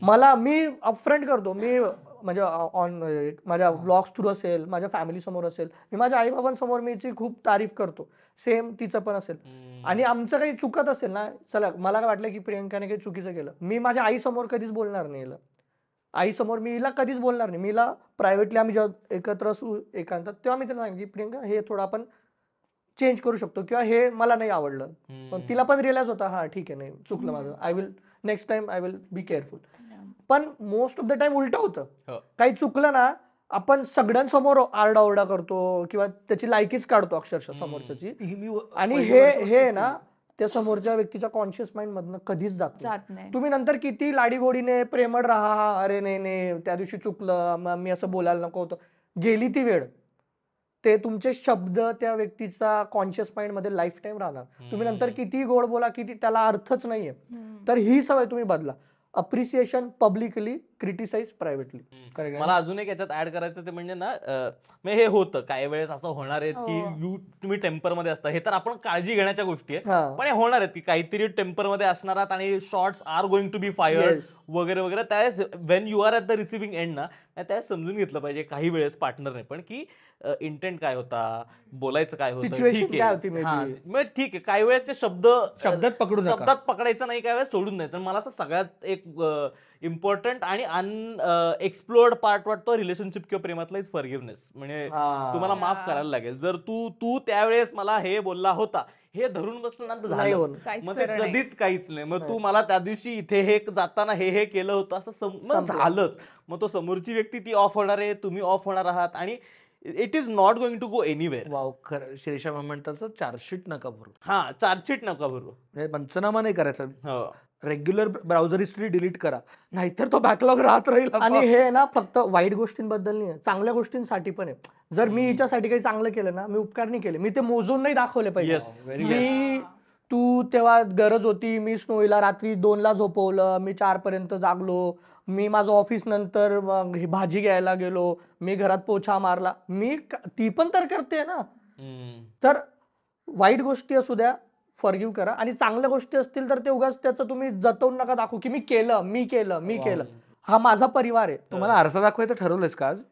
A: मला मी अपफ्रेंड करतो मी म्हणजे ऑन माझ्या व्लॉग्स थ्रू असेल माझ्या फॅमिली समोर असेल मी माझ्या आईबाबांसमोर मी मीची खूप तारीफ करतो सेम तिचं पण असेल आणि आमचं काही चुकत असेल ना चला मला काय वाटलं की प्रियंकाने काही चुकीचं केलं मी माझ्या आईसमोर कधीच बोलणार नाही आई समोर मी हिला कधीच बोलणार नाही मीला प्रायव्हेटली आम्ही जेव्हा एकत्र असू एकांतात तेव्हा मी तिला सांगितलं की प्रियंका हे थोडं आपण चेंज करू शकतो किंवा हे मला नाही आवडलं पण तिला पण रिअलाइज होता हा ठीक आहे नाही चुकलं माझं I will next time I will be careful पण मोस्ट ऑफ द टाइम उलट होतं हो. काही चुकलं ना आपण सगळ्यांसमोर आरडाओरडा करतो किंवा त्याची लायकीच काढतो अक्षरशः समोरच्याची आणि हे हे ना त्या समोरच्या व्यक्तीच्या कॉन्शियस माइंड मधन कधीच जात तुम्ही नंतर किती लाडीगोडीने प्रेमळ राहा अरे नाही नाही त्या दिवशी चुकलं मी असं बोलायला नको होतं गेली ती वेळ ते तुमचे शब्द त्या व्यक्तीचा कॉन्शियस माइंड मध्ये लाईफ टाईम राहणार तुम्ही नंतर किती गोड बोला किती त्याला अर्थच नाहीये तर ही सवय तुम्ही बदला appreciation publicly क्रिटिसाइज प्रायव्हेटली मला
D: अजून एक याच्यात ऍड करायचं ते म्हणजे ना म्हणजे हे होतं काही वेळेस असं होणार आहे की यू हो. तुम्ही टेम्पर मध्ये असता हे तर आपण काळजी घेण्याच्या गोष्टी आहेत पण हे होणार आहेत की काहीतरी टेम्पर मध्ये असणार आणि shots are going to be fire वगैरे वगैरे त्यावेळेस when you are at the receiving end ना त्यावेळेस समजून घेतलं पाहिजे काही वेळेस पार्टनरने पण की इंटेंट काय होता बोलायचं काय होतं ठीक आहे काही वेळेस ते शब्द शब्दात पकडून शब्दात पकडायचं नाही काय वेळेस सोडून द्यायचं मला असं सगळ्यात एक इम्पॉर्टंट आणि अन एक्सप्लोअर्ड पार्ट वाटतो रिलेशनशिप किंवा प्रेमातला इज फॉरगिवनेस म्हणजे तुम्हाला माफ करायला लागेल जर तू तू त्यावेळेस मला हे बोलला होता हे धरून बसल्यानंतर झालं मग ते कधीच काहीच नाही मग तू मला त्या दिवशी इथे हे जाताना हे हे केलं होतं असं झालंच मग तो समोरची व्यक्ती ती ऑफ होणार आहे तुम्ही ऑफ होणार आहात आणि
B: it is not going to go anywhere wow खर श्रीशा म्हणतात चार्जशीट नका भरू हा चार्जशीट नका भरू पंचनामा नाही करायचा हो. रेग्युलर ब्राउझर हिस्ट्री डिलीट करा नाहीतर तो बॅकलॉग राहत राहील आणि हे
A: ना फक्त वाईट गोष्टींबद्दल नाही चांगल्या गोष्टींसाठी पण आहे जर मी हिच्यासाठी काही चांगलं केलं ना मी उपकार नाही केले मी ते मोजून नाही दाखवले पाहिजे मी तू तेव्हा गरज होती मी स्नोईला रात्री दोनला झोपवलं मी पर्यंत जागलो मी माझं ऑफिस नंतर भाजी घ्यायला गेलो मी घरात पोछा मारला मी ती पण तर करते ना तर वाईट गोष्टी असू द्या फॉरगिव्ह करा आणि चांगल्या गोष्टी असतील तर ते उगाच त्याचं तुम्ही जतवून नका दाखवू की मी केलं मी केलं
B: मी केलं हा माझा परिवार आहे तुम्हाला आरसा दाखवायचं ठरवलंयस का आज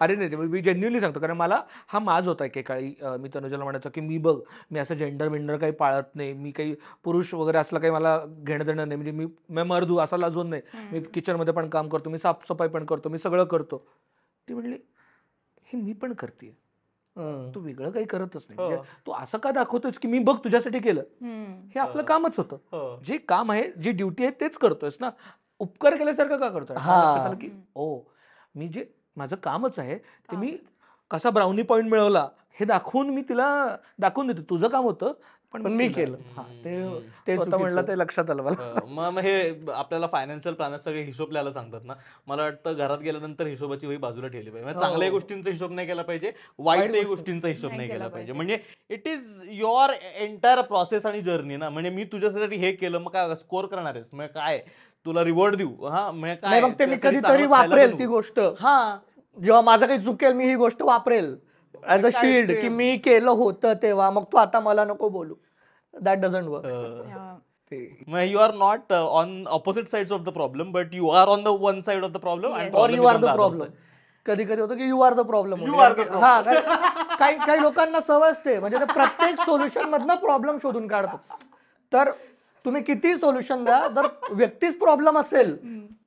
B: अरे नाही मी जेन्युअनली सांगतो कारण मला हा माज होता काळी मी तनुजाला म्हणायचं की मी बघ मी असं जेंडर विंडर काही पाळत नाही मी काही पुरुष वगैरे असलं काही मला घेणं देणं नाही म्हणजे मी मी मर्दू असा लाजून नाही मी किचनमध्ये पण काम करतो मी साफसफाई पण करतो मी सगळं करतो ती म्हणली हे मी पण करते तू वेगळं काही करतच नाही म्हणजे तू असं का दाखवतोय की मी बघ तुझ्यासाठी केलं
A: हे आपलं कामच
B: होतं जे काम आहे जी ड्युटी आहे तेच करतोयस ना उपकार केल्यासारखं का करतोय की ओ मी जे माझं कामच आहे ते मी कसा ब्राउनी पॉईंट मिळवला हे दाखवून मी तिला दाखवून देतो तुझं काम होतं पण मी केलं हा ते म्हणलं ते लक्षात आलं मला मग हे
D: आपल्याला फायनान्शियल प्लॅनर सगळे हिशोब लिहायला सांगतात ना मला वाटतं घरात गेल्यानंतर हिशोबाची वही बाजूला ठेवली पाहिजे म्हणजे हो. चांगल्या गोष्टींचा हिशोब नाही केला पाहिजे वाईट गोष्टींचा हिशोब नाही केला पाहिजे म्हणजे it is your entire process आणि जर्नी ना म्हणजे मी तुझ्यासाठी हे केलं मग काय स्कोअर करणार आहेस मग काय तुला रिवॉर्ड देऊ हा म्हणजे काय ते मी कधीतरी वापरेल ती
A: गोष्ट हा जेव्हा माझं काही चुकेल मी ही गोष्ट वापरेल ऍज अ शिल्ड की मी केलं होतं तेव्हा मग तू आता मला नको बोलू that doesn't work
D: you are not on opposite side of the problem but you are on the one side of the problem or you are the problem
A: कधी कधी होतं की यू आर द प्रॉब्लेम हा काही काही लोकांना सवय असते म्हणजे ते प्रत्येक सोल्युशन मधनं प्रॉब्लेम शोधून काढतो तर तुम्ही किती सोल्युशन द्या जर व्यक्तीच प्रॉब्लेम असेल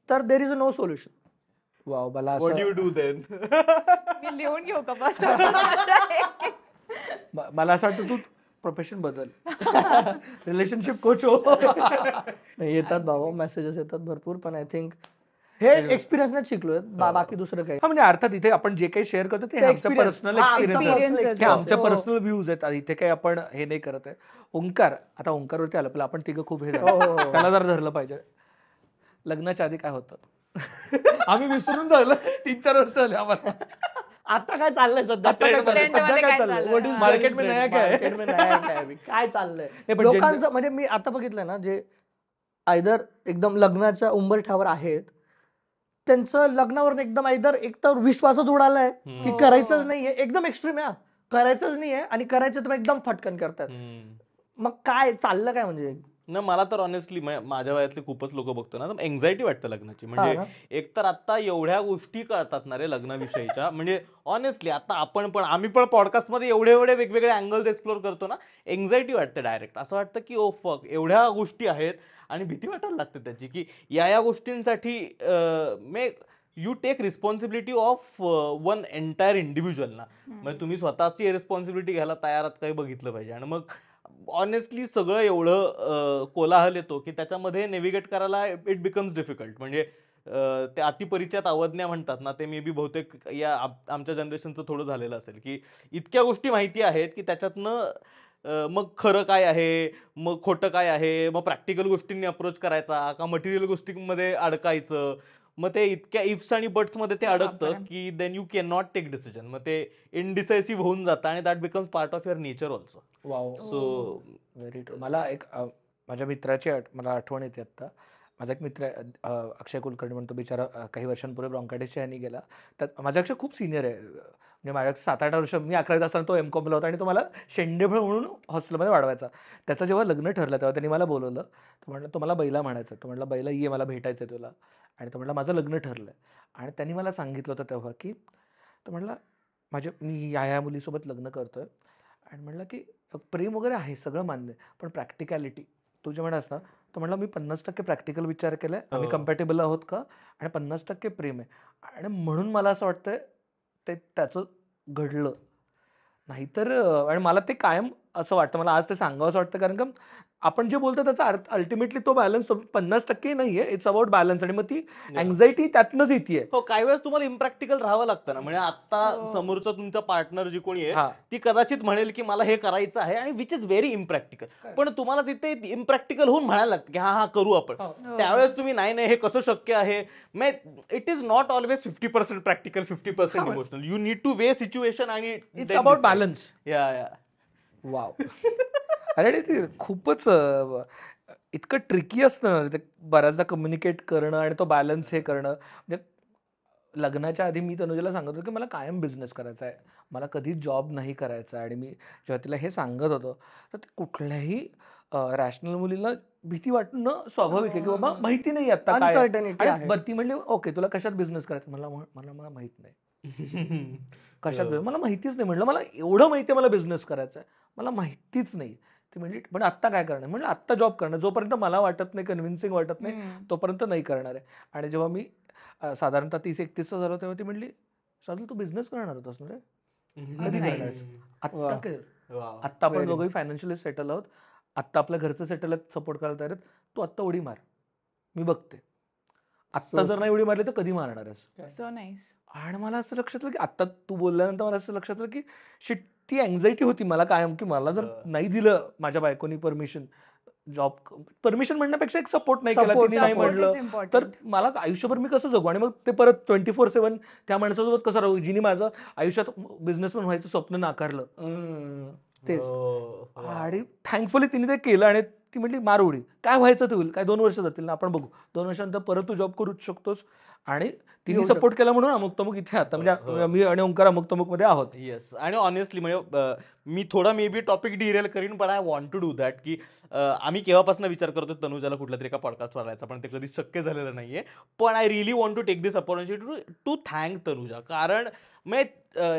A: तर there is a no solution wow
D: मला व्हाट असं- यू डू देन
C: मी लिहून घेऊ का बस
B: मला असं वाटतं तू प्रोफेशन बदल रिलेशनशिप (laughs) कोच हो (laughs) नाही, येतात बाबा
A: मेसेजेस येतात भरपूर पण आय थिंक हे एक्सपिरियन्सनेच शिकलोय बाकी दुसरं काही म्हणजे अर्थात
B: इथे आपण जे काही शेअर करतो ते ते पर्सनल एक्सपिरियन्स पर्सनल व्ह्यूज आहेत इथे काही आपण हे नाही करत आहे ओंकार आता ओंकारवरती आलं पण आपण तिघं खूप हे हो, हो, हो. त्याला धरलं पाहिजे लग्नाच्या आधी काय होतं (laughs) आम्ही विसरून झालं तीन चार वर्ष झाले आम्हाला आता काय चाललंय सध्या काय सध्या काय मार्केट में नया
A: काय चाललंय (laughs) लोकांचं म्हणजे मी आता बघितलं ना जे आयदर एकदम लग्नाच्या उंबरठ्यावर आहेत त्यांचं लग्नावर एकदम आयदर एक तर विश्वासच उडालाय की करायचंच नाहीये एकदम एक्स्ट्रीम आहे करायचंच नाहीये आणि करायचं तर एकदम फटकन करतात मग काय चाललं काय म्हणजे
D: ना मला तर ऑनेस्टली माझ्या वयातले खूपच लोक बघतो ना तर एन्झायटी वाटतं लग्नाची म्हणजे एक तर आता एवढ्या गोष्टी कळतात ना रे लग्नाविषयीच्या म्हणजे ऑनेस्टली आता आपण पण आम्ही पण पॉडकास्टमध्ये एवढे एवढे वेगवेगळे अँगल्स एक्सप्लोर करतो ना एन्झायटी वाटते डायरेक्ट असं वाटतं की ओ फक एवढ्या गोष्टी आहेत आणि भीती वाटायला लागते त्याची की या या गोष्टींसाठी may you take responsibility of one entire individual ना म्हणजे तुम्ही स्वतःची रिस्पॉन्सिबिलिटी घ्यायला तयार काही बघितलं पाहिजे आणि मग ऑनेस्टली सगळं एवढं कोलाहल येतो की त्याच्यामध्ये नेव्हिगेट करायला इट बिकम्स डिफिकल्ट म्हणजे ते अतिपरिचयात अवज्ञा म्हणतात ना ते मे बी बहुतेक या आमच्या जनरेशनचं थोडं झालेलं असेल की इतक्या गोष्टी माहिती आहेत की त्याच्यातनं मग खरं काय आहे मग खोटं काय आहे मग प्रॅक्टिकल गोष्टींनी अप्रोच करायचा का मटेरियल गोष्टींमध्ये अडकायचं मग ते इतक्या इफ्स आणि मध्ये ते हो, अडकतं की then you can not take decision मग ते इनडिसेसिव्ह होऊन जातं आणि that becomes part of your nature also wow
B: so very true मला एक माझ्या मित्राची मला आठवण येते आत्ता माझा एक मित्र अक्षय कुलकर्णी म्हणतो बिचारा काही वर्षांपूर्वी ब्रॉन्कायटिसच्या ह्यानी गेला त्यात माझ्यापेक्षा खूप सिनियर आहे म्हणजे माझ्या सात आठ वर्ष मी अकरावीत असताना तो एम कॉमला होता आणि तो मला शेंडेफळ म्हणून हॉस्टेलमध्ये वाढवायचा त्याचं जेव्हा लग्न ठरलं तेव्हा त्यांनी मला बोलवलं तो म्हणलं तो मला बैला म्हणायचं तो म्हटलं बैला ये मला भेटायचं आहे तुला आणि तो म्हटलं माझं लग्न ठरलं आहे आणि त्यांनी मला सांगितलं होतं तेव्हा की तो म्हटला माझ्या मी या या मुलीसोबत लग्न करतो आहे आणि म्हटलं की प्रेम वगैरे आहे सगळं मान्य पण प्रॅक्टिकॅलिटी तू जे म्हणास ना तो म्हटलं मी पन्नास टक्के प्रॅक्टिकल विचार केला आहे आम्ही हो. कम्पॅटेबल आहोत का आणि पन्नास टक्के प्रेम आहे आणि म्हणून मला असं वाटतं ते त्याचं घडलं नाहीतर आणि मला ते कायम असं वाटतं मला आज ते सांगावं वाटतं कारण का आपण जे बोलतो त्याचा अर्थ अल्टिमेटली तो बॅलन्स पन्नास टक्के नाहीये इट्स अबाउट बॅलन्स आणि मग ती अँझायटी त्यातनंच येते हो काही वेळेस तुम्हाला इम्प्रॅक्टिकल राहावं लागतं
D: ना म्हणजे आता हो. समोरचा तुमचा पार्टनर जी कोणी आहे ती कदाचित म्हणेल की मला हे करायचं आहे आणि विच इज व्हेरी इम्प्रॅक्टिकल पण तुम्हाला तिथे इम्प्रॅक्टिकल होऊन म्हणायला लागतं की हा हा करू आपण हो. हो. त्यावेळेस तुम्ही नाही नाही हे कसं शक्य आहे it is not always fifty percent practical fifty percent emotional you need to weigh situation आणि इट्स अबाउट बॅलन्स या या
B: वाव अरे ते खूपच इतकं ट्रिकी असतं ते बऱ्याचदा कम्युनिकेट करणं आणि तो बॅलन्स हे करणं म्हणजे लग्नाच्या आधी मी तनुजाला सांगत होतो की मला कायम बिझनेस करायचा आहे मला कधीच जॉब नाही करायचा आणि मी जेव्हा तिला हे सांगत होतो तर ते कुठल्याही रॅशनल मुलीला भीती वाटणं स्वाभाविक आहे की बाबा माहिती नाही आता काय म्हणजे ओके तुला कशात बिझनेस करायचा मला मला मला माहीत नाही (laughs) कशात हो. मला माहितीच नाही म्हणलं मला एवढं माहिती आहे मला बिझनेस करायचा आहे मला माहितीच नाही ती म्हणली पण आत्ता काय करणार म्हणलं आत्ता जॉब करणार जोपर्यंत मला वाटत नाही कन्व्हिन्सिंग वाटत नाही तोपर्यंत नाही करणार आहे आणि जेव्हा मी साधारणतः तीस एकतीसचा झालो तेव्हा ती म्हणली साधू तू बिझनेस करणार होतास म्हणजे कधी आत्ता आपण दोघंही फायनान्शियली सेटल आहोत आत्ता आपल्या घरचं सेटल सपोर्ट करायला तयार तू आत्ता उडी मार मी बघते आत्ता जर नाही उडी मारली तर कधी मारणार
C: आणि मला असं
B: लक्षात आलं की आता तू बोलल्यानंतर मला असं लक्षात आलं की शिट ती अँझायटी होती मला कायम की मला जर नाही दिलं माझ्या बायकोनी परमिशन जॉब परमिशन म्हणण्यापेक्षा एक सपोर्ट नाही केला नाही म्हणलं तर मला आयुष्यभर मी कसं जगू आणि मग ते परत ट्वेंटी फोर सेव्हन त्या माणसासोबत कसं राहू जिने माझं आयुष्यात बिझनेसमॅन व्हायचं स्वप्न नाकारलं तेच oh, आणि थँकफुली तिने ते केलं आणि ती म्हटली मारुडी काय व्हायचं ते होईल काय दोन वर्ष जातील ना आपण बघू दोन वर्षानंतर परत तू जॉब करूच शकतोस आणि तिने सपोर्ट केला म्हणून अमुक तमुक इथे आता म्हणजे हो, हो. मी आणि ओंकार अमुक मध्ये आहोत
D: येस आणि ऑनेस्टली म्हणजे मी थोडा मे बी टॉपिक डिरेल करीन पण I want to do that की आम्ही केव्हापासून विचार करतो तनुजाला कुठल्या तरी एका पॉडकास्ट वाढायचा पण ते कधी शक्य झालेलं नाहीये पण I really want to take this opportunity to to thank Tanuja कारण मग म्हणजे,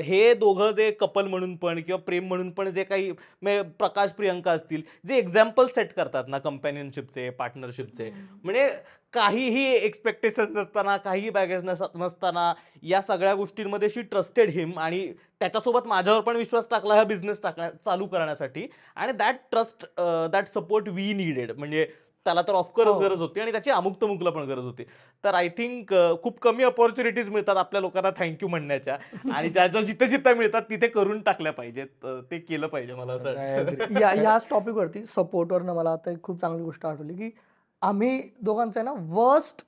D: हे दोघं जे कपल म्हणून पण किंवा प्रेम म्हणून पण जे काही म्हणजे प्रकाश प्रियंका असतील जे एक्झाम्पल सेट करतात ना कंपॅनियनशिपचे पार्टनरशिपचे म्हणजे काहीही एक्सपेक्टेशन नसताना काहीही बॅगेज नसताना या सगळ्या गोष्टींमध्ये शी ट्रस्टेड हिम आणि त्याच्यासोबत माझ्यावर पण विश्वास टाकला हा बिझनेस टाकण्या चालू करण्यासाठी आणि that trust that support we needed म्हणजे त्याला तर ऑफकोर्स हो. गरज होती आणि त्याची अमुक पण गरज होती तर आय थिंक खूप कमी ऑपॉर्च्युनिटीज मिळतात आपल्या लोकांना थँक्यू म्हणण्याच्या आणि ज्या ज्या जिथे जिथे मिळतात तिथे करून टाकल्या पाहिजेत ते केलं पाहिजे मला असं या
A: याच टॉपिकवरती सपोर्टवरनं मला आता खूप चांगली गोष्ट आठवली की आम्ही दोघांचं आहे ना वर्स्ट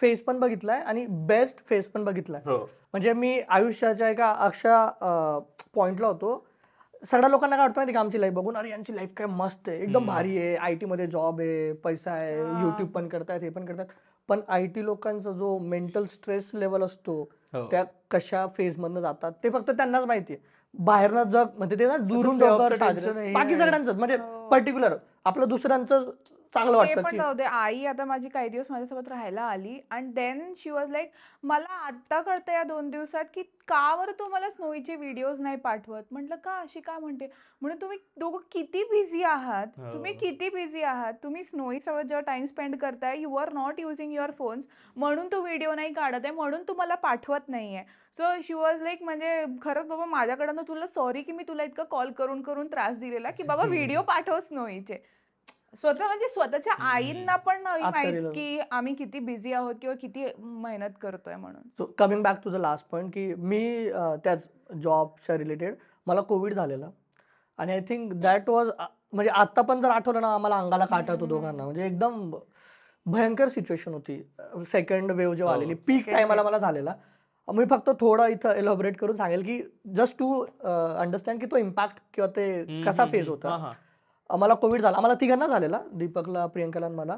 A: फेस पण बघितलाय आणि बेस्ट फेस पण बघितलाय हो. म्हणजे मी आयुष्याच्या एका अशा पॉइंटला होतो सगळ्या लोकांना काय वाटतं माहिती आमची लाईफ बघून अरे यांची लाईफ काय मस्त आहे एकदम भारी आहे आय मध्ये जॉब आहे पैसा आहे युट्यूब पण करतात हे पण करतात पण आय टी लोकांचा जो मेंटल स्ट्रेस लेवल असतो हो. त्या कशा मधनं जातात ते फक्त त्यांनाच माहिती आहे बाहेरनं जग म्हणजे ते ना दुरून बाकी सगळ्यांच म्हणजे पर्टिक्युलर हो. आपलं दुसऱ्यांचं चांगलं ते पण जाऊ
C: दे आई आता माझी काही दिवस माझ्यासोबत राहायला आली and then she was like मला आता कळतं या दोन दिवसात की का बरं तू मला स्नोईचे व्हिडिओज नाही पाठवत म्हटलं का अशी का म्हणते म्हणून तुम्ही दोघं किती बिझी आहात हो. तुम्ही किती बिझी आहात तुम्ही स्नोई सोबत जेव्हा टाइम स्पेंड करताय you are not using your phones म्हणून तू व्हिडिओ नाही काढत आहे म्हणून तू मला पाठवत नाही आहे सो शी वॉज लाईक म्हणजे खरंच बाबा माझ्याकडनं तुला सॉरी की मी तुला इतकं कॉल करून करून त्रास दिलेला की बाबा व्हिडिओ (laughs) पाठव स्नोईचे स्वतः म्हणजे स्वतःच्या आईंना पण माहित की आम्ही किती बिझी आहोत किंवा किती मेहनत करतोय म्हणून
A: so coming back to the last point की मी त्याच जॉबच्या रिलेटेड मला कोविड झालेला आणि आय थिंक दॅट वॉज म्हणजे आत्ता पण जर आठवलं ना आम्हाला अंगाला काटा तो दोघांना म्हणजे एकदम भयंकर सिच्युएशन होती सेकंड वेव्ह जेव्हा हो, आलेली पीक टायमाला मला झालेला मी फक्त थोडं इथं एलॉबरेट करून सांगेल की जस्ट टू अंडरस्टँड की तो इम्पॅक्ट किंवा ते कसा फेस होता मला कोविड झाला आम्हाला तिघांना झालेला दीपकला प्रियंकाला आणि मला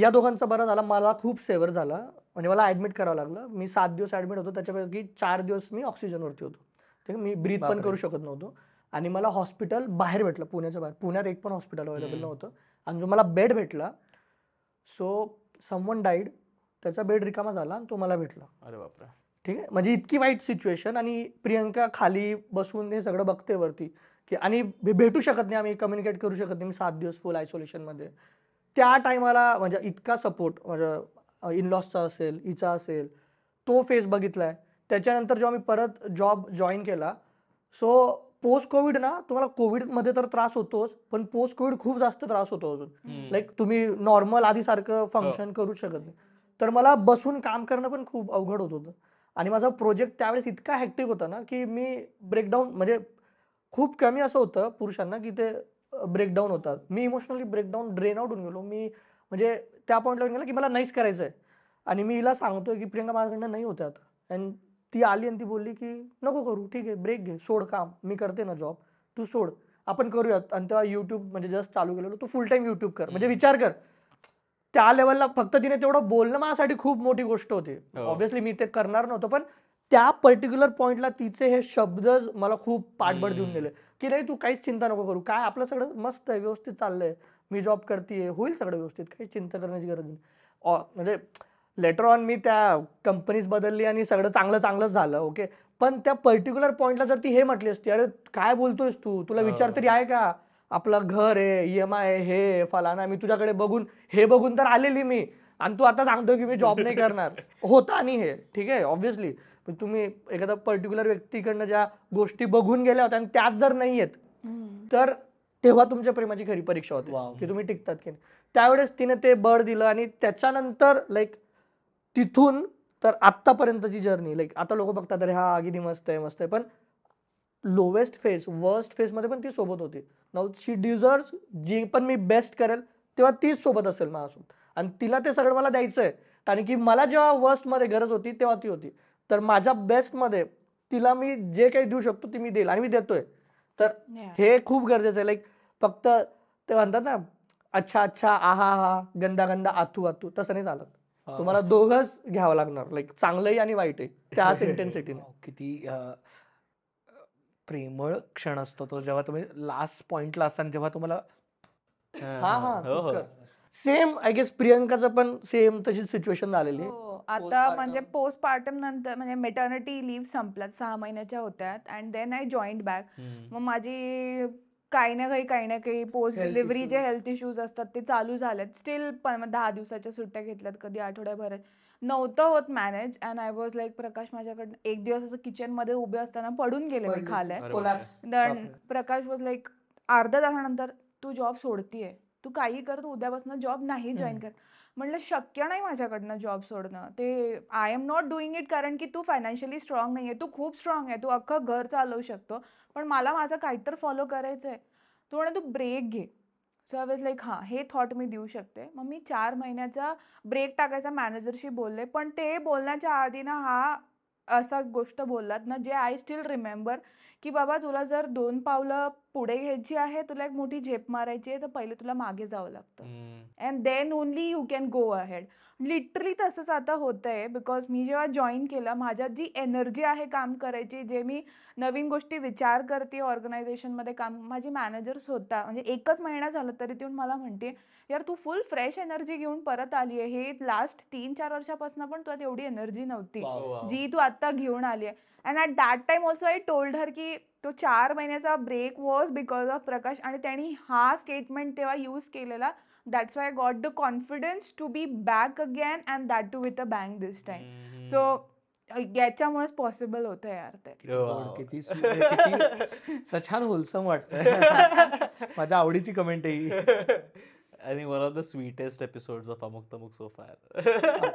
A: या दोघांचा बरा झाला मला खूप सेवर झाला म्हणजे मला ॲडमिट करावं लागलं मी सात दिवस ॲडमिट होतो त्याच्यापैकी चार दिवस मी ऑक्सिजनवरती होतो ठीक आहे मी ब्रीथ पण करू शकत नव्हतो आणि मला हॉस्पिटल बाहेर भेटलं पुण्याच्या बाहेर पुण्यात एक पण हॉस्पिटल अवेलेबल नव्हतं आणि जो मला बेड भेटला सो समवन डाईड त्याचा बेड रिकामा झाला आणि तो मला भेटला अरे बापरा ठीक आहे म्हणजे इतकी वाईट सिच्युएशन आणि प्रियंका खाली बसून हे सगळं बघते वरती की आणि भेटू शकत नाही आम्ही कम्युनिकेट करू शकत नाही मी सात दिवस फुल आयसोलेशनमध्ये त्या टायमाला म्हणजे इतका सपोर्ट म्हणजे इनलॉसचा असेल हिचा असेल तो फेज बघितला आहे त्याच्यानंतर जेव्हा मी परत जॉब जॉईन केला सो पोस्ट कोविड ना तुम्हाला कोविडमध्ये तर त्रास होतोच पण पोस्ट कोविड खूप जास्त त्रास होतो अजून लाईक तुम्ही नॉर्मल आधीसारखं फंक्शन हो. करू शकत नाही तर मला बसून काम करणं पण खूप अवघड होत होतं आणि माझा प्रोजेक्ट त्यावेळेस इतका हॅक्टिक होता ना की मी ब्रेकडाऊन म्हणजे खूप कमी असं होतं पुरुषांना की ते ब्रेकडाऊन होतात मी इमोशनली ब्रेकडाऊन ड्रेन आउट होऊन गेलो मी म्हणजे त्या पॉईंटला होऊन गेलो की मला नाहीच करायचं आहे आणि मी हिला सांगतोय की प्रियंका माझ्याकडनं नाही होत्या आता अँड ती आली आणि ती बोलली की नको करू ठीक आहे ब्रेक घे सोड काम मी करते ना जॉब तू सोड आपण करूयात आणि तेव्हा यूट्यूब म्हणजे जस्ट चालू केलेलो तू फुल टाईम यूट्यूब कर म्हणजे विचार कर त्या लेवलला फक्त तिने तेवढं बोलणं माझ्यासाठी खूप मोठी गोष्ट होती ऑब्व्हियसली हो. मी ते करणार नव्हतं पण त्या पर्टिक्युलर पॉईंटला तिचे हे शब्दच मला खूप पाठबळ देऊन गेले की नाही तू काहीच चिंता नको करू काय आपलं सगळं मस्त आहे व्यवस्थित चाललंय मी जॉब करते होईल सगळं व्यवस्थित काही चिंता करण्याची गरज नाही म्हणजे लेटर ऑन मी त्या कंपनीज बदलली आणि सगळं चांगलं चांगलंच झालं ओके पण त्या पर्टिक्युलर पॉईंटला जर ती हे म्हटली असती अरे काय बोलतोयस तू तुला विचार तरी आहे का आपलं घर आहे ई एम आय हे फलाना मी तुझ्याकडे बघून हे बघून तर आलेली मी आणि तू आता सांगतो की मी जॉब नाही करणार होता आणि हे ठीक आहे ऑब्व्हियसली तुम्ही एखादा पर्टिक्युलर व्यक्तीकडनं ज्या गोष्टी बघून गेल्या होत्या आणि त्याच जर नाही आहेत तर तेव्हा तुमच्या प्रेमाची खरी परीक्षा होती की तुम्ही टिकतात की नाही त्यावेळेस तिने ते बळ दिलं आणि त्याच्यानंतर लाईक तिथून तर आत्तापर्यंतची जर्नी लाईक आता लोक बघतात अरे हा अगदी मस्त आहे मस्त आहे पण लोवेस्ट फेस वर्स्ट मध्ये पण ती सोबत होती नाऊ शी डिझर्व जी पण मी बेस्ट करेल तेव्हा तीच सोबत असेल माझ्यासोबत आणि तिला ते सगळं मला द्यायचं आहे कारण की मला जेव्हा वर्स्टमध्ये गरज होती तेव्हा ती होती तर माझ्या बेस्टमध्ये तिला मी जे काही देऊ शकतो ती मी देईल आणि मी देतोय तर हे खूप गरजेचं आहे लाईक फक्त ते म्हणतात ना अच्छा अच्छा आहा हा गंदा गंदा आतू आतू तसं नाही
B: चालत तुम्हाला दोघच घ्यावं लागणार लाईक चांगलंही आणि वाईटही त्याच इंटेन्सिटी (laughs) किती प्रेमळ क्षण असतो तो जेव्हा तुम्ही लास्ट पॉइंटला असताना जेव्हा तुम्हाला हा हा हो, हो. सेम आय गेस प्रियंकाचं पण सेम
A: तशी सिच्युएशन झालेली
C: हो, आता म्हणजे पोस्टपार्टम नंतर म्हणजे मेटर्निटी लिव्ह संपल्यात सहा महिन्याच्या होत्यात and then I joined back मग माझी काही ना काही काही ना काही पोस्ट डिलिव्हरी जे हेल्थ इश्यूज असतात ते चालू झालेत स्टील पण दहा दिवसाच्या सुट्ट्या घेतल्यात कधी आठवड्याभरात नव्हतं होत manage and I was like Prakash माझ्याकडनं एक दिवस असं मध्ये उभे असताना पडून गेले मी दन प्रकाश वॉज लाईक अर्ध्या तासानंतर तू जॉब सोडतीये तू काही कर तू उद्यापासून जॉब नाही जॉईन कर म्हणलं शक्य नाही माझ्याकडनं जॉब सोडणं ते I am not doing it कारण की तू फायनान्शियली स्ट्रॉंग नाही आहे तू खूप स्ट्रॉंग आहे तू अख्खं घर चालवू शकतो पण मला माझं काहीतरी फॉलो करायचं आहे तू म्हणे तू ब्रेक घे सो आय वॉज लाईक हां हे थॉट मी देऊ शकते मग मी चार महिन्याचा ब्रेक टाकायचा मॅनेजरशी बोलले पण ते बोलण्याच्या आधी ना हा असा गोष्ट बोललात ना जे आय स्टील रिमेंबर की बाबा तुला जर दोन पावलं पुढे घ्यायची आहे तुला एक मोठी झेप मारायची आहे तर पहिले तुला मागे जावं लागतं and then only you can go ahead literally तसंच आता होतं आहे बिकॉज मी जेव्हा जॉईन केलं माझ्यात जी एनर्जी आहे काम करायची जे मी नवीन गोष्टी विचार करते ऑर्गनायझेशनमध्ये काम माझी मॅनेजर्स होता म्हणजे एकच महिना झाला तरी ती मला म्हणते यार तू फुल फ्रेश एनर्जी घेऊन परत आली आहे हे लास्ट तीन चार वर्षापासून पण तुला एवढी एनर्जी नव्हती जी तू आत्ता घेऊन आली आहे and at that time also I told her की तो चार महिन्याचा break was because of Prakash आणि त्यांनी हा स्टेटमेंट तेव्हा यूज केलेला that's why i got the confidence to be back again and that too with a bang this time mm. so याच्यामुळेच पॉसिबल होत यार ते
D: किती सछान होलसम वाटत
B: माझ्या आवडीची कमेंट आहे
D: आणि one of the sweetest episode ऑफ अमुक तमुक सो फार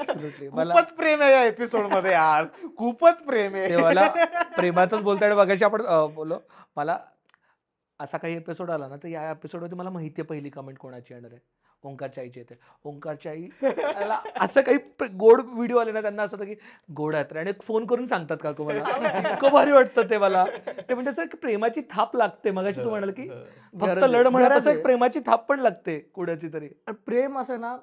C: खूपच
B: प्रेम आहे या एपिसोड मध्ये यार खूपच प्रेम आहे मला प्रेमातच बोलताय बघायची आपण बोलो मला असा काही एपिसोड आला ना तर या एपिसोड मध्ये मला माहिती आहे पहिली कमेंट कोणाची येणार आहे ओंकारच्या आईचे येते ओंकारच्या आई असं काही गोड व्हिडिओ आले ना त्यांना असं होतं की गोड आहेत आणि फोन करून सांगतात का तुम्हाला हो. इतकं भारी वाटतं ते मला ते म्हणजे असं प्रेमाची थाप लागते मग तू हो, म्हणाल की हो. फक्त लढ असं प्रेमाची थाप पण लागते कुणाची तरी प्रेम असं ना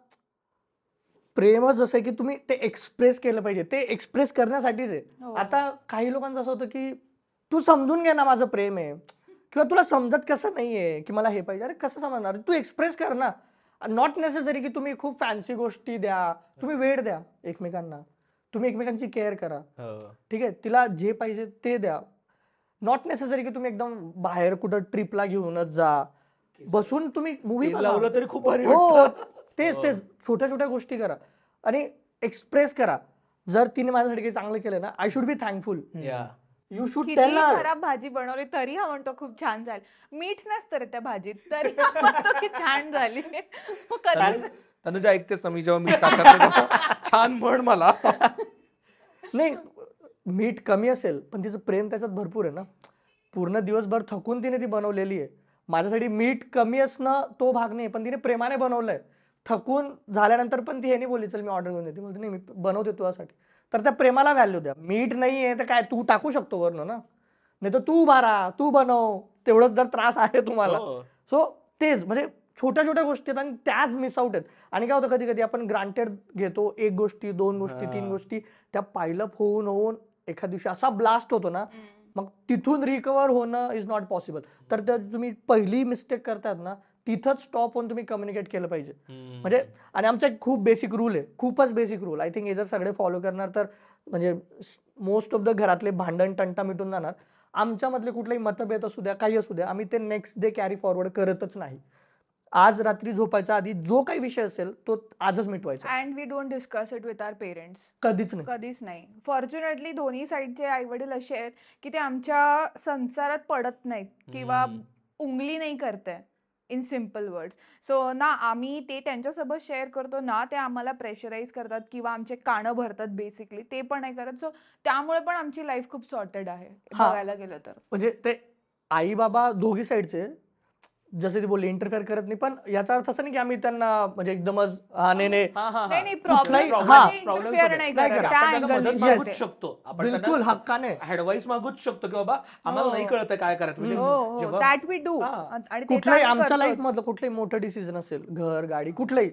A: प्रेमच जसं की तुम्ही ते एक्सप्रेस केलं पाहिजे ते एक्सप्रेस करण्यासाठीच आहे आता काही लोकांचं असं होतं की तू समजून घे ना माझं प्रेम आहे किंवा तुला समजत कसं नाहीये की मला हे पाहिजे अरे कसं समजणार तू एक्सप्रेस कर ना नॉट नेसेसरी की तुम्ही खूप फॅन्सी गोष्टी द्या तुम्ही वेळ द्या एकमेकांना तुम्ही एकमेकांची केअर करा हो. ठीक आहे तिला जे पाहिजे ते द्या नॉट नेसेसरी की तुम्ही एकदम बाहेर कुठं ट्रिपला घेऊनच जा बसून तुम्ही मूवी लावलं तरी खूप हो तेच हो. तेच छोट्या छोट्या गोष्टी करा आणि एक्सप्रेस करा जर तिने माझ्यासाठी काही चांगलं केलं ना I should be thankful you should tell her खराब
C: भाजी बनवली तरी हा म्हणतो खूप छान झाली मीठ नसतं रे त्या भाजीत तरी हा म्हणतो की छान झाली मग
B: तनुजा ऐकतेस ना मी जेव्हा मीठ टाकत छान म्हण मला
A: नाही मीठ कमी असेल पण तिचं प्रेम त्याच्यात भरपूर आहे ना पूर्ण दिवसभर थकून तिने ती बनवलेली आहे माझ्यासाठी मीठ कमी असणं तो भाग नाही पण तिने प्रेमाने बनवलंय थकून झाल्यानंतर पण ती हे बोलली चल मी ऑर्डर घेऊन देते म्हणजे नाही मी बनवते तुझ्यासाठी तर त्या प्रेमाला व्हॅल्यू द्या मीठ नाही आहे तर काय तू टाकू शकतो वरनं ना नाही तर तू उभारा तू बनव तेवढंच जर त्रास आहे तुम्हाला सो हो. तेच म्हणजे छोट्या छोट्या गोष्टी आहेत आणि त्याच आउट आहेत आणि काय होतं कधी कधी आपण ग्रांटेड घेतो एक गोष्टी दोन गोष्टी तीन गोष्टी त्या पायलप होऊन होऊन एखाद दिवशी असा ब्लास्ट होतो ना मग तिथून रिकवर होणं इज नॉट पॉसिबल तर त्या तुम्ही पहिली मिस्टेक करतात ना तिथंच स्टॉप होऊन तुम्ही कम्युनिकेट केलं पाहिजे म्हणजे आणि आमचा एक खूप बेसिक रूल आहे खूपच बेसिक रूल आय थिंक हे जर सगळे फॉलो करणार तर म्हणजे मोस्ट ऑफ द घरातले भांडण टंटा मिटून जाणार आमच्यामधले कुठलाही मतभेद असू द्या काही असू द्या आम्ही ते नेक्स्ट डे कॅरी फॉरवर्ड करतच नाही आज रात्री झोपायच्या आधी जो काही विषय असेल तो आजच मिटवायचा
C: and we don't discuss it with our parents कधीच नाही कधीच नाही फॉर्च्युनेटली दोन्ही साईडचे आई वडील असे आहेत की ते आमच्या संसारात पडत नाहीत किंवा उंगली नाही करताय इन सिम्पल वर्ड्स सो ना आम्ही ते त्यांच्यासोबत शेअर करतो ना ते आम्हाला प्रेशराईज करतात किंवा आमचे कानं भरतात बेसिकली ते पण नाही करत सो त्यामुळे पण आमची लाईफ खूप सॉर्टेड आहे बघायला गेलं तर
A: म्हणजे ते आई बाबा दोघी साईडचे जसे ती बोलली इंटरफेअर करत नाही पण याचा अर्थ असं नाही की आम्ही त्यांना म्हणजे एकदमच नाही नाही
B: बिलकुल हक्काने ऍडवाइस मागूच शकतो की बाबा आम्हाला नाही हो. कळत काय करायचं म्हणजे हो,
C: हो. कुठलाही आमच्या लाईफ
A: मधलं कुठलंही मोठं डिसिजन असेल घर गाडी कुठलंही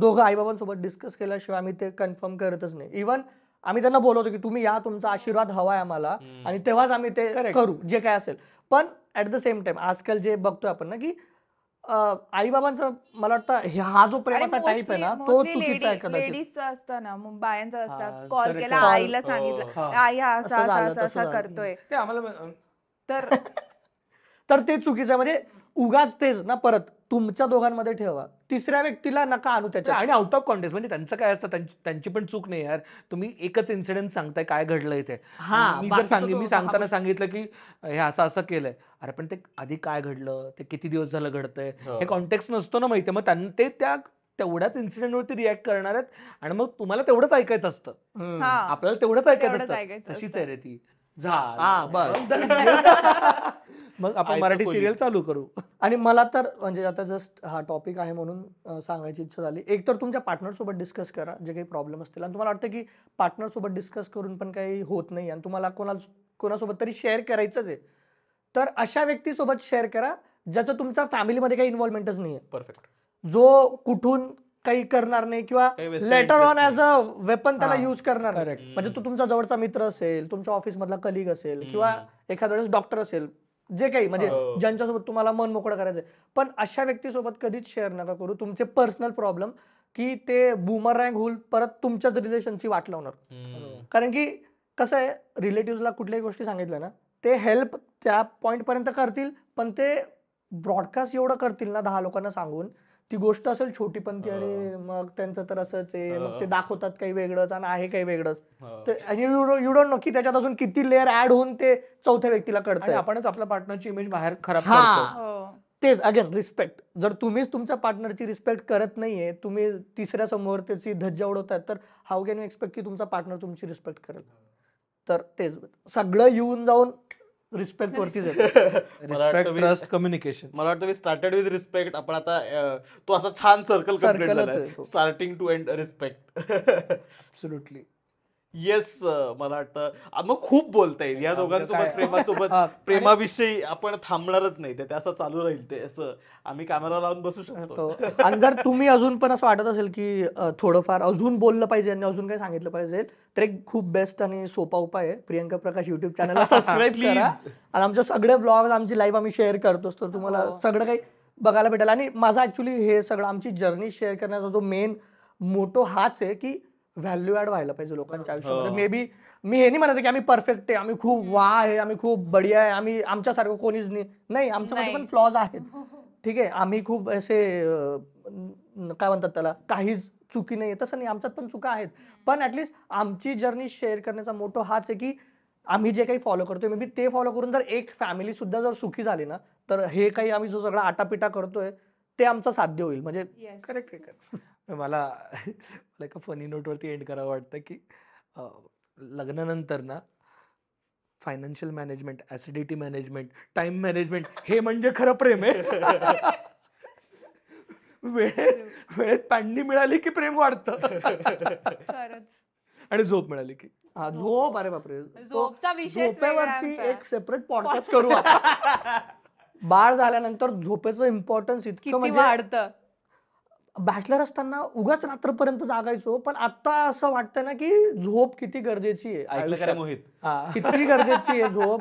A: दोघं आईबाबांसोबत डिस्कस केल्याशिवाय आम्ही ते कन्फर्म करतच नाही इव्हन आम्ही त्यांना बोलवतो की तुम्ही या तुमचा आशीर्वाद हवाय आम्हाला आणि तेव्हाच आम्ही ते करू जे काय असेल पण ॲट द सेम टाइम आजकाल जे बघतोय आपण ना की आईबाबांचा मला वाटतं हा जो प्रेमाचा टाइप आहे ना तो चुकीचा आहे कदाचित
C: असतं ना बायांचा असतं कॉल केला आईला हो, सांगितलं आई असा असा असा करतोय
B: तर
A: तर ते चुकीचं म्हणजे उगाच तेच ना परत तुमच्या दोघांमध्ये ठेवा
B: तिसऱ्या व्यक्तीला नका आणू त्याच्या आणि आउट ऑफ कॉन्टेक्स्ट म्हणजे त्यांचं काय असतं त्यांची पण चूक नाही यार तुम्ही एकच इन्सिडेंट सांगताय काय घडलं इथे मी मी सांगताना सांगितलं की हे असं असं केलंय अरे पण ते आधी काय घडलं ते किती दिवस झालं घडतंय हो. हे कॉन्टेक्स्ट नसतो ना माहिती मग ते त्या तेवढ्याच इन्सिडेंटवरती रिॲक्ट करणार आहेत आणि मग तुम्हाला तेवढंच ऐकायचं असतं आपल्याला तेवढंच ऐकायचं असतं तशीच आहे रे ती (laughs) मग आपण मराठी सिरियल
A: चालू करू आणि मला तर म्हणजे आता जस्ट हा टॉपिक आहे म्हणून सांगायची इच्छा झाली एक तर तुमच्या पार्टनर सोबत डिस्कस करा जे काही प्रॉब्लेम असतील आणि तुम्हाला वाटतं की पार्टनर सोबत डिस्कस करून पण काही होत नाही आणि तुम्हाला कोणा कोणासोबत तरी शेअर करायचंच आहे तर अशा व्यक्तीसोबत शेअर करा ज्याचं तुमच्या फॅमिलीमध्ये काही इन्व्हॉल्वमेंटच नाही आहे परफेक्ट जो कुठून काही करणार नाही किंवा later on as a weapon त्याला युज करणार म्हणजे तो तुमचा जवळचा मित्र असेल तुमच्या ऑफिस मधला कलिग असेल किंवा एखाद्या वेळेस डॉक्टर असेल जे काही म्हणजे हो. ज्यांच्यासोबत तुम्हाला मन मोकळं करायचंय पण अशा व्यक्तीसोबत कधीच शेअर नका करू तुमचे पर्सनल प्रॉब्लेम की ते बुमर रँक होईल परत तुमच्याच रिलेशनशी वाट लावणार कारण की कसं आहे रिलेटिव्हला कुठल्याही गोष्टी सांगितल्या ना ते हेल्प त्या पर्यंत करतील पण ते ब्रॉडकास्ट एवढं करतील ना दहा लोकांना सांगून ती गोष्ट असेल छोटी पण ती अरे मग त्यांचं तर असंच आहे मग ते दाखवतात काही वेगळंच आणि आहे काही वेगळंच तर यू डोंट नो की त्याच्यात अजून किती लेअर ऍड होऊन ते चौथ्या व्यक्तीला कळतं आपणच आपल्या पार्टनरची इमेज बाहेर खराब हा हो. तेच अगेन रिस्पेक्ट जर तुम्हीच तुमच्या पार्टनरची रिस्पेक्ट करत नाहीये तुम्ही तिसऱ्या समोर त्याची धज्जा उडवताय तर हाऊ कॅन यू एक्सपेक्ट की तुमचा पार्टनर तुमची रिस्पेक्ट करेल तर तेच सगळं
B: येऊन जाऊन रिस्पेक्ट वरती रिस्पेक्ट ट्रस्ट कम्युनिकेशन
D: मला वाटतं स्टार्टेड विथ रिस्पेक्ट आपण आता तो असा छान सर्कल सर्कलच starting to end respect
B: absolutely
D: yes मला वाटतं मग खूप बोलता येईल या दोघांसोबत प्रेमासोबत प्रेमाविषयी आपण थांबणारच नाही ते असं चालू राहील ते असं आम्ही कॅमेरा लावून बसू शकतो आणि
A: जर तुम्ही अजून पण असं वाटत असेल की थोडंफार अजून बोललं पाहिजे आणि अजून काही सांगितलं पाहिजे तर एक खूप बेस्ट आणि सोपा उपाय आहे प्रियंका प्रकाश युट्यूब चॅनलला सबस्क्राईब आणि आमच्या सगळे ब्लॉग आमची लाईव्ह आम्ही शेअर करतो तर तुम्हाला हो. सगळं काही बघायला भेटेल आणि माझा ॲक्च्युली हे सगळं आमची जर्नी शेअर करण्याचा जो मेन मोटो हाच आहे की व्हॅल्यू ऍड व्हायला पाहिजे लोकांच्या आयुष्यामध्ये मे हो. बी मी हे नाही म्हणायचं की आम्ही परफेक्ट आहे आम्ही खूप वा आहे आम्ही खूप बढिया आहे आम्ही आमच्यासारखं कोणीच नाही आमच्यामध्ये पण फ्लॉज आहेत हो, हो, ठीक आहे आम्ही खूप असे काय म्हणतात त्याला काहीच चुकी नाही तसं नाही आमच्यात पण चुका आहेत पण ऍटलीस्ट आमची जर्नी शेअर करण्याचा मोठं हाच आहे की आम्ही जे काही फॉलो करतोय मे बी ते फॉलो करून जर एक फॅमिली सुद्धा जर सुखी झाली ना तर हे काही आम्ही जो सगळा आटापिटा
B: करतोय ते आमचं साध्य होईल म्हणजे करेक्ट मला मला एका फनी नोटवरती एंड करावं वाटतं की लग्नानंतर ना financial management acidity management time management हे म्हणजे खरं प्रेम आहे वेळेत वेळेत मिळाली की प्रेम वाढतं आणि झोप मिळाली की हा झोप अरे बापरे झोपचा
C: विषय झोपेवरती एक
A: सेपरेट पॉडकास्ट (laughs) करू बाळ झाल्यानंतर झोपेचं इम्पॉर्टन्स इतकं म्हणजे वाढतं बॅचलर असताना उगाच रात्रपर्यंत जागायचो पण आता असं वाटतं ना की झोप किती गरजेची आहे
B: मोहित किती गरजेची
A: आहे झोप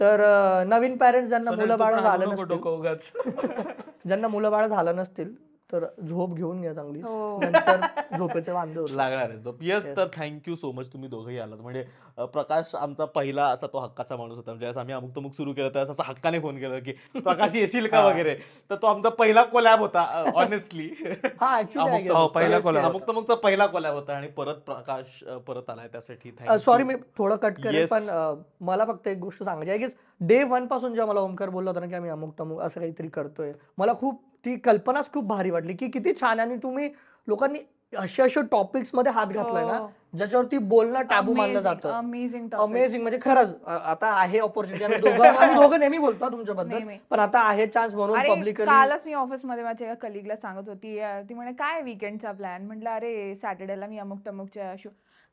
A: तर नवीन पॅरेंट्स ज्यांना मुलं बाळ (laughs) झालं
B: नसतील
A: ज्यांना मुलं बाळ झालं नसतील तर झोप घेऊन घ्या चांगली हो. नंतर झोपेचे वांदे
D: लागणार आहे झोप येस तर थँक्यू सो मच तुम्ही दोघंही आलात म्हणजे प्रकाश आमचा पहिला असा तो हक्काचा माणूस होता म्हणजे असं आम्ही अमुक तमुक सुरू केलं तर असं हक्काने फोन केला की प्रकाश येशील का वगैरे तर तो आमचा पहिला कोलॅब होता ऑनेस्टली हा हो, पहिला कोलॅब अमुक तमुकचा पहिला कोलॅब होता आणि परत प्रकाश परत आलाय त्यासाठी सॉरी मी थोडं कट करेल पण
A: मला फक्त एक गोष्ट सांगायची आहे की डे वन पासून जेव्हा मला ओमकार बोलला होता ना की आम्ही अमुक तमुक असं काहीतरी करतोय मला खूप ती कल्पनाच खूप भारी वाटली की किती छान आणि तुम्ही लोकांनी असे असे टॉपिक्स मध्ये हात घातलाय ना हो. ज्याच्यावरती बोलणं टाबू मानलं जातं
C: अमेझिंग अमेझिंग म्हणजे खरंच आता
A: आहे ऑपॉर्च्युनिटी (laughs) दोघं नेहमी बोलतो तुमच्याबद्दल पण आता आहे चान्स म्हणून पब्लिक कालच
C: मी ऑफिस मध्ये माझ्या एका कलिगला सांगत होती ती म्हणे काय विकेंडचा प्लॅन म्हटलं अरे सॅटर्डेला मी अमुक टमुकच्या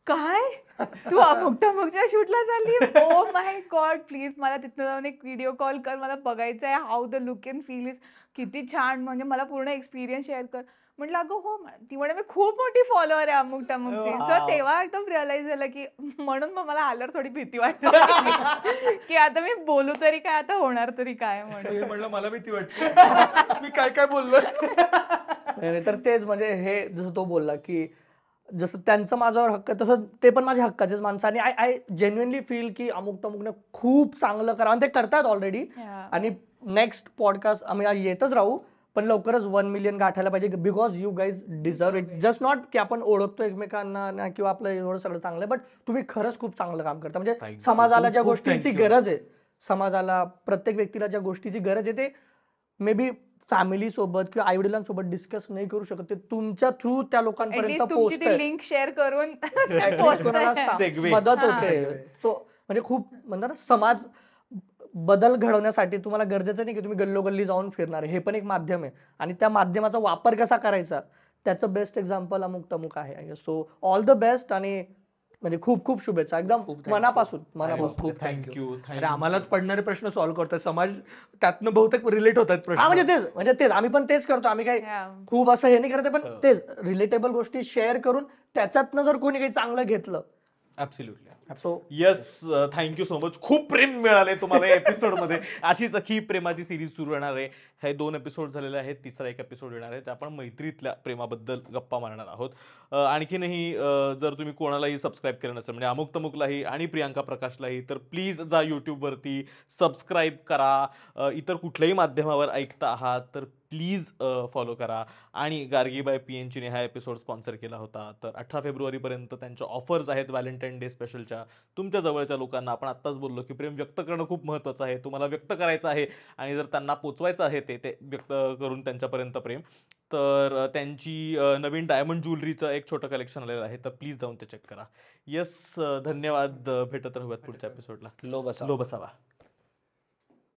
C: काय तू अमुकच्या शूटला झाली ओ माय गॉड प्लीज मला तिथनं जाऊन एक व्हिडिओ कॉल कर मला बघायचं आहे how the look and feel is किती छान म्हणजे मला पूर्ण एक्सपिरियन्स शेअर कर म्हटलं अगं हो ती म्हणे मी खूप मोठी फॉलोअर आहे अमुक टमुकची सो तेव्हा एकदम रिअलाइज झालं की म्हणून मग मला आल्यावर थोडी भीती वाटते (laughs) की आता मी बोलू तरी काय आता होणार तरी काय म्हणून
B: मला भीती वाटते (laughs) मी काय काय बोललो
A: तर तेच म्हणजे हे जसं तो बोलला की जसं त्यांचं माझ्यावर हक्क तसं ते पण माझ्या हक्काचेच माणसं आणि आय आय जेन्युनली फील की अमुक तमुकने खूप चांगलं करा आणि ते करतात ऑलरेडी आणि नेक्स्ट पॉडकास्ट आम्ही येतच राहू पण लवकरच वन मिलियन गाठायला पाहिजे because you guys deserve it just not की आपण ओळखतो एकमेकांना किंवा आपलं एवढं सगळं चांगलं बट तुम्ही खरंच खूप चांगलं काम करता म्हणजे समाजाला ज्या गोष्टीची गरज आहे समाजाला प्रत्येक व्यक्तीला ज्या गोष्टीची गरज आहे ते मे बी फॅमिलीसोबत किंवा आई वडिलांसोबत डिस्कस नाही करू शकत ते तुमच्या थ्रू त्या लोकांपर्यंत लिंक
C: शेअर करून (laughs) मदत होते
A: सो म्हणजे खूप म्हणजे समाज बदल घडवण्यासाठी तुम्हाला गरजेचं नाही की तुम्ही गल्लोगल्ली जाऊन फिरणार हे पण एक माध्यम आहे आणि त्या माध्यमाचा वापर कसा करायचा त्याचं बेस्ट एक्झाम्पल अमुक तमुक आहे सो ऑल द बेस्ट आणि म्हणजे खूप खूप शुभेच्छा एकदम मनापासून मनापासून
B: खूप थँक्यू आम्हालाच पडणारे प्रश्न सॉल्व्ह करतात समाज त्यातनं बहुतेक रिलेट होतात प्रश्न म्हणजे तेच
A: म्हणजे तेच आम्ही पण तेच करतो आम्ही काही खूप असं हे नाही करत पण हो. तेच रिलेटेबल गोष्टी शेअर करून त्याच्यातनं जर कोणी काही चांगलं घेतलं
D: absolutely so yes thank you so much खूप प्रेम मिळाले तुम्हाला या एपिसोडमध्ये (laughs) अशीच अखी प्रेमाची सिरीज सुरू येणार आहे हे दोन एपिसोड झालेले आहेत तिसरा एक एपिसोड येणार आहे आपण मैत्रीतल्या प्रेमाबद्दल गप्पा मारणार आहोत आणखीनही जर तुम्ही कोणालाही सबस्क्राईब केलं नसेल म्हणजे अमुक तमुकलाही आणि प्रियांका प्रकाशलाही तर प्लीज जा यूट्यूबवरती सबस्क्राईब करा इतर कुठल्याही माध्यमावर ऐकता आहात तर प्लीज फॉलो करा आणि गार्गी बाय पी एनचीने हा एपिसोड स्पॉन्सर केला होता तर अठरा फेब्रुवारीपर्यंत त्यांच्या ऑफर्स आहेत व्हॅलेंटाईन डे स्पेशलच्या तुमच्या जवळच्या लोकांना आपण आत्ताच बोललो की प्रेम व्यक्त करणं खूप महत्त्वाचं आहे तुम्हाला व्यक्त करायचं आहे आणि जर त्यांना पोचवायचं आहे ते ते व्यक्त करून त्यांच्यापर्यंत प्रेम तर त्यांची नवीन डायमंड ज्वेलरीचं एक छोटं कलेक्शन आलेलं आहे तर प्लीज जाऊन ते चेक करा येस धन्यवाद भेटत राहूयात पुढच्या एपिसोडला लो बसा लो बसावा